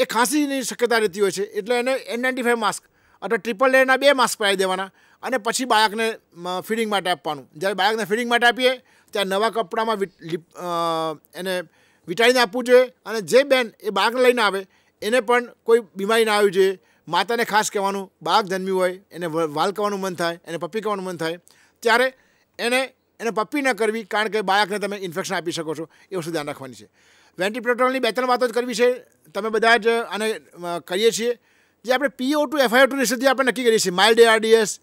એ ખાંસીની શક્યતા રહેતી હોય છે એટલે એને એન નાઇન્ટી ફાઇવ માસ્ક અથવા ટ્રિપલ લેયરના બે માસ્ક પહેરાવી દેવાના અને પછી બાળકને ફીડિંગ માટે આપવાનું જ્યારે બાળકને ફીડિંગ માટે આપીએ ત્યારે નવા કપડામાં એને વિટાડીને આપવું જોઈએ અને જે બેન એ બાળકને લઈને આવે એને પણ કોઈ બીમારી ના આવવી જોઈએ માતાને ખાસ કહેવાનું બાળક જન્મ્યું હોય એને વાલ કરવાનું મન થાય એને પપ્પી કરવાનું મન થાય ત્યારે એને એને પપ્પી ન કરવી કારણ કે બાળકને તમે ઇન્ફેક્શન આપી શકો છો એ વસ્તુ ધ્યાન રાખવાની છે વેન્ટિપ્રેટોલની બે ત્રણ વાતો જ કરવી છે તમે બધા જ આને કરીએ છીએ જે આપણે પીઓ ટુ એફઆઈઓ ટુ રેશિયોથી આપણે નક્કી કરીએ છીએ માઇલ્ડ એઆરડીએસ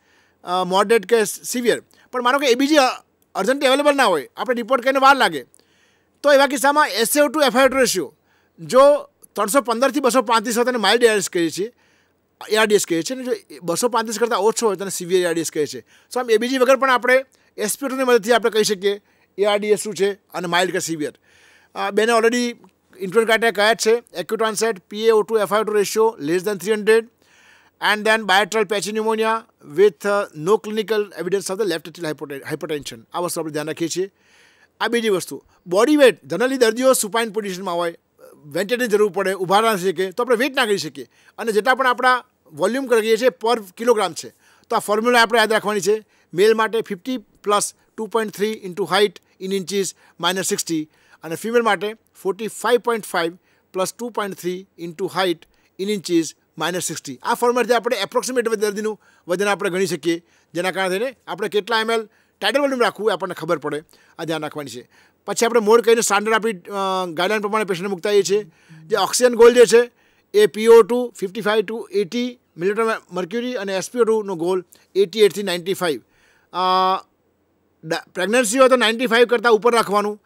મોડરેટ કે સિવિયર પણ મારો કે એ બીજી અર્જન્ટ અવેલેબલ ના હોય આપણે રિપોર્ટ કરીને વાર લાગે તો એવા કિસ્સામાં એસએઓ ટુ એફઆઈઓ રેશિયો જો ત્રણસો પંદરથી બસો પાંત્રીસ હોય તેને માઇલ્ડ એઆરડીએસ કહીએ છીએ એઆરડીએસ કહે છે અને જો બસો પાંત્રીસ કરતાં ઓછો હોય તો સિવિયર એઆરડીએસ કહે છે સો આમ એબીજી વગર પણ આપણે એસપીઓની મદદથી આપણે કહી શકીએ એઆરડીએસ શું છે અને માઇલ્ડ કે સિવિયર બેને ઓલરેડી ઇન્ફ્લુઅન ક્રાઇટેરિયા કયા છે acute onset PA O two FI two ratio less than three hundred and then bilateral patchy pneumonia with no clinical evidence of the left atrial hypotension આ વસ્તુ આપણે ધ્યાન રાખીએ છીએ આ બીજી વસ્તુ બોડી વેટ જનરલી દર્દીઓ સુપાઇન પોઝિશનમાં હોય વેન્ટેટની જરૂર પડે ઊભા ના શકીએ તો આપણે વેટ ના કરી શકીએ અને જેટલા પણ આપણા વોલ્યુમ કરીએ છીએ પર કિલોગ્રામ છે તો આ ફોર્મ્યુલા આપણે યાદ રાખવાની છે મેલ માટે fifty plus two point three into height in inches minus sixty અને ફિમેલ માટે forty five point five plus two point three into height in inches minus sixty આ ફોર્મેટથી આપણે એપ્રોક્સિમેટ દર્દીનું વજન આપણે ગણી શકીએ જેના કારણે આપણે કેટલા એમએલ ટાઇડલ વોલ્યુમ રાખવું આપણને ખબર પડે આ ધ્યાન રાખવાની છે પછી આપણે મોર કહીને સ્ટાન્ડર્ડ આપણી ગાઈડલાઇન પ્રમાણે પેશન્ટને મૂકતા હોઈએ છીએ જે ઓક્સિજન ગોલ જે છે એ PO two fifty five to eighty millimeter mercury અને એસપીઓ ટુનો ગોલ એટી એટથી નાઇન્ટી ફાઇવ પ્રેગ્નન્સી હોય તો નાઇન્ટી ફાઇવ કરતાં ઉપર રાખવાનું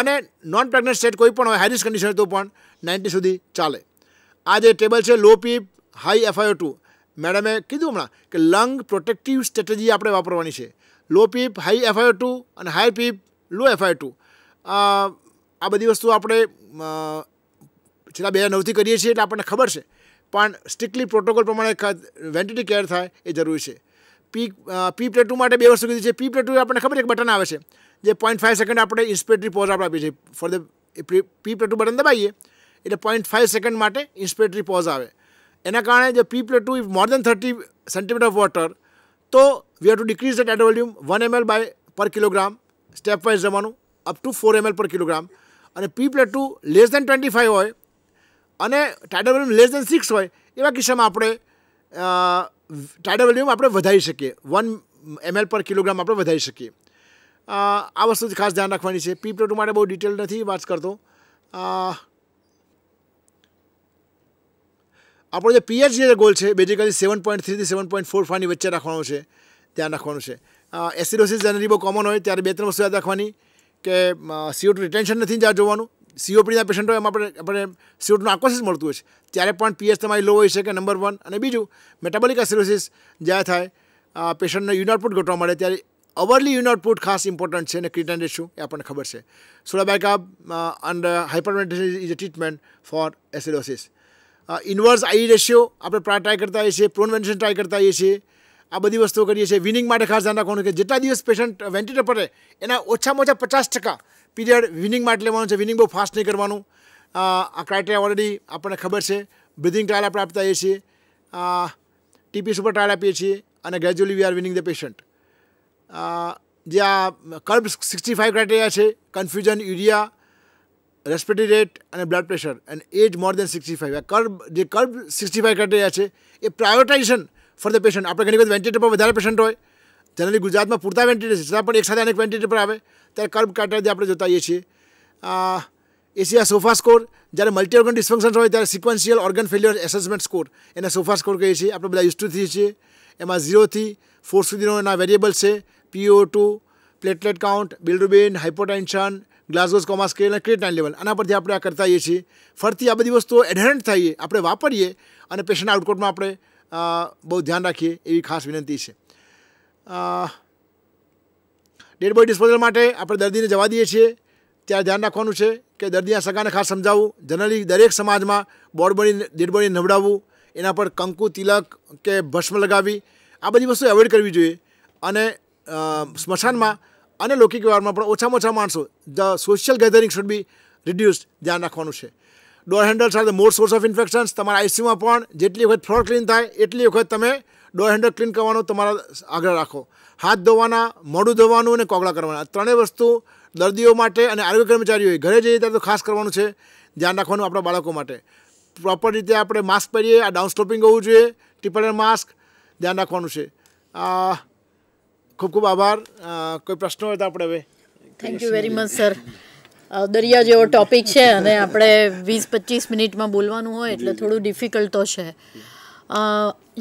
અને નોન પ્રેગ્નન્ટ સ્ટેટ કોઈ પણ હોય હાઈ કન્ડિશન તો પણ નાઇન્ટી સુધી ચાલે આ જે ટેબલ છે low PEEP high FIO two મેડમે કીધું હમણાં કે લંગ પ્રોટેક્ટિવ સ્ટ્રેટેજી આપણે વાપરવાની છે low PEEP high FIO two અને high PEEP low FIO two આ બધી વસ્તુ આપણે છેલ્લા બે હજાર નવથી કરીએ છીએ એટલે આપણને ખબર છે પણ સ્ટ્રિક્ટલી પ્રોટોકોલ પ્રમાણે વેન્ટિટી કેર થાય એ જરૂરી છે પી પી ટુ માટે બે વસ્તુ કીધી છે પી પ્લે ટુ આપણને ખબર એક બટન આવે છે જે પોઈન્ટ ફાઇવ સેકન્ડ આપણે ઇન્સ્પેક્ટરી પોઝ આપણે આપીએ છીએ for the P plateau button દબાવીએ એટલે પોઈન્ટ ફાઇવ સેકન્ડ માટે ઇન્સ્પેક્ટરી પોઝ આવે એના કારણે જો P plateau if more than thirty centimetre of water તો we have to decrease the tidal volume one M L by per kilogram step wise જવાનું up to four ML per kilogram અને P plate to less than twenty five હોય અને ટાઇડર વેલ્યુમ લેસ દેન સિક્સ હોય એવા કિસ્સામાં આપણે ટાઇડર વેલ્યુમ આપણે વધારી શકીએ વન એમએલ પર કિલોગ્રામ આપણે વધારી શકીએ આ વસ્તુ ખાસ ધ્યાન રાખવાની છે પી પ્લેટ માટે બહુ ડિટેલ નથી વાત કરતો આપણો જે પીએચ જે ગોલ છે બેઝિકલી સેવન પોઈન્ટ થ્રીથી સેવન પોઈન્ટ ફોર ફાઇવની વચ્ચે રાખવાનો છે ધ્યાન રાખવાનું છે એસિડોસિસ જનરી બહુ કોમન હોય ત્યારે બે ત્રણ વસ્તુ યાદ રાખવાની કે સીઓ ટુ રિટેન્શન નથી જ્યાં જોવાનું સીઓપીડીના પેશન્ટ હોય એમાં આપણે આપણે સીઓ ટુનું આકોસિસ મળતું હોય છે ત્યારે પણ પીએચ તમારી લો હોઈ શકે નંબર વન અને બીજું મેટાબોલિક એસિરોસિસ જ્યાં થાય પેશન્ટને યુરિન આઉટપુટ ઘટવા મળે ત્યારે અવરલી યુરિન આઉટપુટ ખાસ ઇમ્પોર્ટન્ટ છે અને ક્રિટન રેશિયો એ આપણને ખબર છે soda bicarb and hyperventilation is a treatment for acidosis inverse I ratio આપણે પ્રા ટ્રાય કરતા હોઈએ છીએ પ્રોનવેન્શન ટ્રાય કરતા હોઈએ છીએ આ બધી વસ્તુઓ કરીએ છીએ વિનિંગ માટે ખાસ ધ્યાન રાખવાનું કે જેટલા દિવસ પેશન્ટ વેન્ટિલેટર પર રહે એના ઓછામાં ઓછા પચાસ ટકા પીરિયડ વિનિંગ માટે લેવાનું છે વિનિંગ બહુ ફાસ્ટ નહીં કરવાનું આ ક્રાઇટેરિયા ઓલરેડી આપણને ખબર છે બ્રિધિંગ ટ્રાયલ આપણે આપતા હોઈએ છીએ ટીપી સુપર ટ્રાયલ આપીએ છીએ અને gradually we are weaning the patient જે આ કર્બ સિક્સટી ફાઇવ ક્રાઇટેરિયા છે કન્ફ્યુઝન યુરિયા રેસ્પિરેટરી રેટ અને blood pressure and age more than sixty five આ કર્બ જે કર્બ સિક્સટી ફાઇવ ક્રાઇટેરિયા છે એ પ્રાયોરિટાઇઝેશન ફોર ધ પેશન્ટ આપણે ઘણી વખત વેન્ટિલેટર પર વધારે પેશન્ટ હોય જનરલી ગુજરાતમાં પૂરતા વેન્ટિલેટર છે પણ એક સાથે અનેક વેન્ટિલેટર પર આવે ત્યારે કર્બ કાટરથી આપણે જોતા હોઈએ છીએ એ સિવાય સોફા સ્કોર જ્યારે મલ્ટી ઓર્ગન ડિસ્ફંક્શન હોય ત્યારે sequential organ failure assessment score એને સોફા સ્કોર કહીએ છીએ આપણે બધા યુઝ ટુ થઈએ છીએ એમાં ઝીરોથી ફોર સુધીનો એના વેરિયેબલ છે PO two platelet count bilirubin hypotension Glasgow's coma scale અને ક્રિએટાઇન લેવલ આના પરથી આપણે આ કરતા છીએ ફરીથી આ બધી વસ્તુઓ એડહેરન્ટ થઈએ આપણે વાપરીએ અને પેશન્ટ આઉટકોટમાં આપણે બહુ ધ્યાન રાખીએ એવી ખાસ વિનંતી છે ડેડ બોડી ડિસ્પોઝલ માટે આપણે દર્દીને જવા દઈએ છીએ ત્યારે ધ્યાન રાખવાનું છે કે દર્દીના સગાને ખાસ સમજાવવું જનરલી દરેક સમાજમાં બોડી ડેડ બોડી નવડાવવું એના પર કંકુ તિલક કે ભસ્મ લગાવી આ બધી વસ્તુ એવોઇડ કરવી જોઈએ અને સ્મશાનમાં અને લૌકિક વ્યવહારમાં પણ ઓછામાં ઓછા માણસો the social gathering should be reduce ધ્યાન રાખવાનું છે ડોર હેન્ડલ સાથે the more source of infections તમારા આઈસીયુમાં પણ જેટલી વખત ફ્લોર ક્લીન થાય એટલી વખત તમે ડોર હેન્ડલ ક્લીન કરવાનો તમારા આગળ રાખો હાથ ધોવાના મોઢું ધોવાનું અને કોગળા કરવાના ત્રણેય વસ્તુ દર્દીઓ માટે અને આરોગ્ય કર્મચારીઓએ ઘરે જઈએ ત્યારે તો ખાસ કરવાનું છે ધ્યાન રાખવાનું આપણા બાળકો માટે પ્રોપર રીતે આપણે માસ્ક પહેરીએ આ ડાઉન સ્ટોપિંગ હોવું જોઈએ ટ્રિપલ માસ્ક ધ્યાન રાખવાનું છે ખૂબ ખૂબ આભાર કોઈ પ્રશ્ન હોય તો આપણે હવે thank you very much sir દરિયા જેવો ટોપિક છે અને આપણે વીસ પચીસ મિનિટમાં બોલવાનું હોય એટલે થોડું ડિફિકલ્ટ તો છે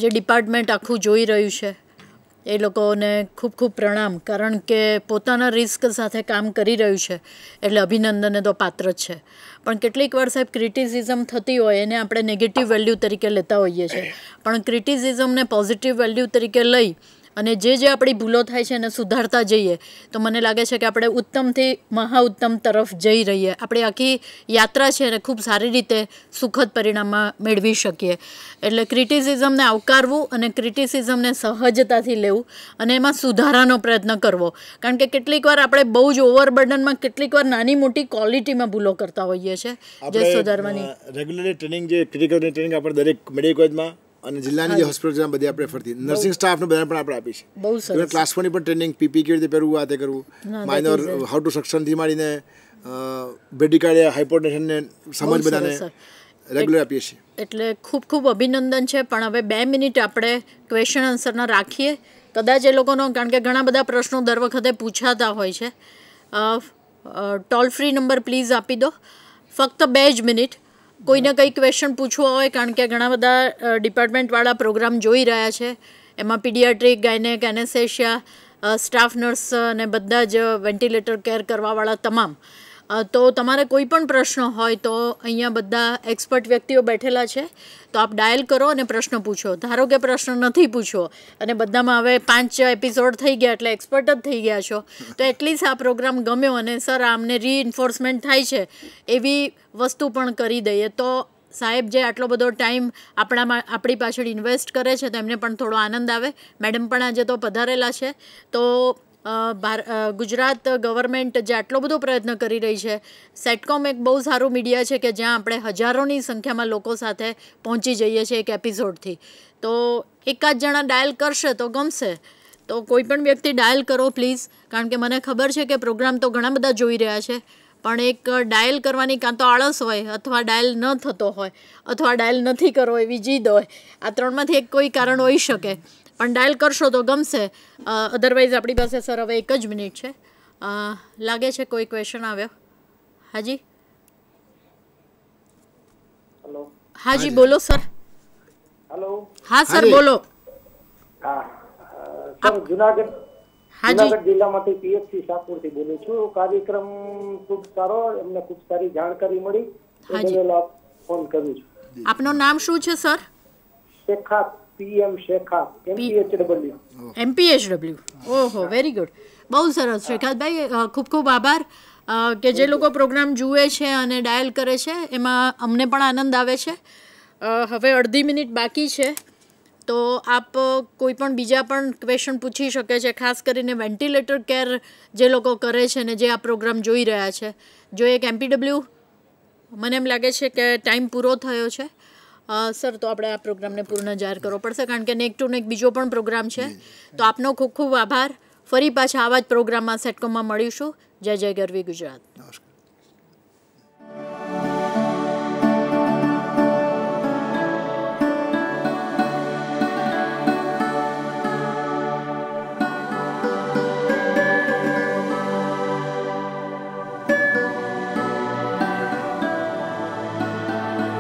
જે ડિપાર્ટમેન્ટ આખું જોઈ રહ્યું છે એ લોકોને ખૂબ ખૂબ પ્રણામ કારણ કે પોતાના રિસ્ક સાથે કામ કરી રહ્યું છે એટલે અભિનંદને તો પાત્ર જ છે પણ કેટલીક વાર સાહેબ ક્રિટિસિઝમ થતી હોય એને આપણે નેગેટિવ વેલ્યુ તરીકે લેતા હોઈએ છીએ પણ ક્રિટિસિઝમને પોઝિટિવ વેલ્યુ તરીકે લઈ અને જે જે આપણી ભૂલો થાય છે એને સુધારતા જઈએ તો મને લાગે છે કે આપણે ઉત્તમથી મહાઉત્તમ તરફ જઈ રહીએ આપણી આખી યાત્રા છે એને ખૂબ સારી રીતે સુખદ પરિણામમાં મેળવી શકીએ એટલે ક્રિટિસિઝમને આવકારવું અને ક્રિટિસિઝમને સહજતાથી લેવું અને એમાં સુધારાનો પ્રયત્ન કરવો કારણ કે કેટલીક વાર આપણે બહુ જ ઓવરબર્ડનમાં કેટલીક વાર નાની મોટી ક્વોલિટીમાં ભૂલો કરતા હોઈએ છીએ જે સુધારવાની રેગ્યુલર ટ્રેનિંગ જે ક્રિટિકલ ટ્રેનિંગ આપણે દરેક મેડિકલ અને જિલ્લાની જે હોસ્પિટલ છે બધી આપણે ફરતી નર્સિંગ સ્ટાફને બધાને પણ આપણે આપી છે બહુ સરસ ક્લાસ વનની પણ ટ્રેનિંગ પીપી કેવી રીતે પહેરવું આ તે કરવું માઇનોર હાઉ ટુ સક્શનથી માંડીને બેડિકાર્ડિયા હાઇપોટેન્શનને સમજ બધાને રેગ્યુલર આપીએ છીએ એટલે ખૂબ ખૂબ અભિનંદન છે પણ હવે બે મિનિટ આપણે ક્વેશ્ચન આન્સરના રાખીએ કદાચ એ લોકોનો કારણ કે ઘણા બધા પ્રશ્નો દર વખતે પૂછાતા હોય છે ટોલ ફ્રી નંબર પ્લીઝ આપી દો ફક્ત બે જ મિનિટ કોઈને કંઈ ક્વેશ્ચન પૂછવો હોય કારણ કે ઘણા બધા ડિપાર્ટમેન્ટવાળા પ્રોગ્રામ જોઈ રહ્યા છે એમાં paediatric gynaec anaesthesia staff nurse અને બધા જ વેન્ટિલેટર કેર કરવાવાળા તમામ તો તમારે કોઈ પણ પ્રશ્ન હોય તો અહીંયા બધા એક્સપર્ટ વ્યક્તિઓ બેઠેલા છે તો આપ ડાયલ કરો અને પ્રશ્ન પૂછો ધારો કે પ્રશ્ન નથી પૂછો અને બધામાં હવે પાંચ એપિસોડ થઈ ગયા એટલે એક્સપર્ટ જ થઈ ગયા છો તો એટલીસ્ટ આ પ્રોગ્રામ ગમ્યો અને સર આમને રીઇન્ફોર્સમેન્ટ થાય છે એવી વસ્તુ પણ કરી દઈએ તો સાહેબ જે આટલો બધો ટાઈમ આપણામાં આપણી પાછળ ઇન્વેસ્ટ કરે છે તો એમને પણ થોડો આનંદ આવે મેડમ પણ આજે તો પધારેલા છે તો ગુજરાત ગવર્મેન્ટ જે આટલો બધો પ્રયત્ન કરી રહી છે સેટકોમ એક બહુ સારું મીડિયા છે કે જ્યાં આપણે હજારોની સંખ્યામાં લોકો સાથે પહોંચી જઈએ છીએ એક એપિસોડથી તો એકાદ જણા ડાયલ કરશે તો ગમશે તો કોઈ પણ વ્યક્તિ ડાયલ કરો પ્લીઝ કારણ કે મને ખબર છે કે પ્રોગ્રામ તો ઘણા બધા જોઈ રહ્યા છે પણ એક ડાયલ કરવાની કાં તો આળસ હોય અથવા ડાયલ ન થતો હોય અથવા ડાયલ નથી કરવો એવી જીદ હોય આ ત્રણમાંથી એક કોઈ કારણ હોઈ શકે પણ ડાયલ કરશો તો ગમશે અધરવાઇઝ આપણી પાસે સર હવે એક જ મિનિટ છે લાગે છે કોઈ ક્વેશ્ચન આવ્યો હાજી હાજી બોલો સર હેલો હા સર બોલો જુનાગઢ જુનાગઢ જિલ્લામાંથી પીએચસી શાકપુરથી બોલું છું કાર્યક્રમ ખૂબ સારો એમને ખૂબ સારી જાણકારી મળી હાજી ફોન કરું છું આપનું નામ શું છે sir Shekhat PM Shekha MPHW MPHW ઓહો વેરી ગુડ બહુ સરસ શ્રીકાંતભાઈ ખૂબ ખૂબ આભાર કે જે લોકો પ્રોગ્રામ જુએ છે અને ડાયલ કરે છે એમાં અમને પણ આનંદ આવે છે હવે અડધી મિનિટ બાકી છે તો આપ કોઈ પણ બીજા પણ ક્વેશ્ચન પૂછી શકે છે ખાસ કરીને વેન્ટિલેટર કેર જે લોકો કરે છે ને જે આ પ્રોગ્રામ જોઈ રહ્યા છે જો એક એમપીડબલ્યુ મને એમ લાગે છે કે ટાઈમ પૂરો થયો છે સર તો આપણે આ પ્રોગ્રામને પૂર્ણ જાહેર કરવો પડશે કારણ કે નેક ટુ નેક બીજો પણ પ્રોગ્રામ છે તો આપનો ખૂબ ખૂબ આભાર ફરી પાછા આવા જ પ્રોગ્રામમાં સેટકોમમાં મળીશું જય જય ગરવી ગુજરાત નમસ્કાર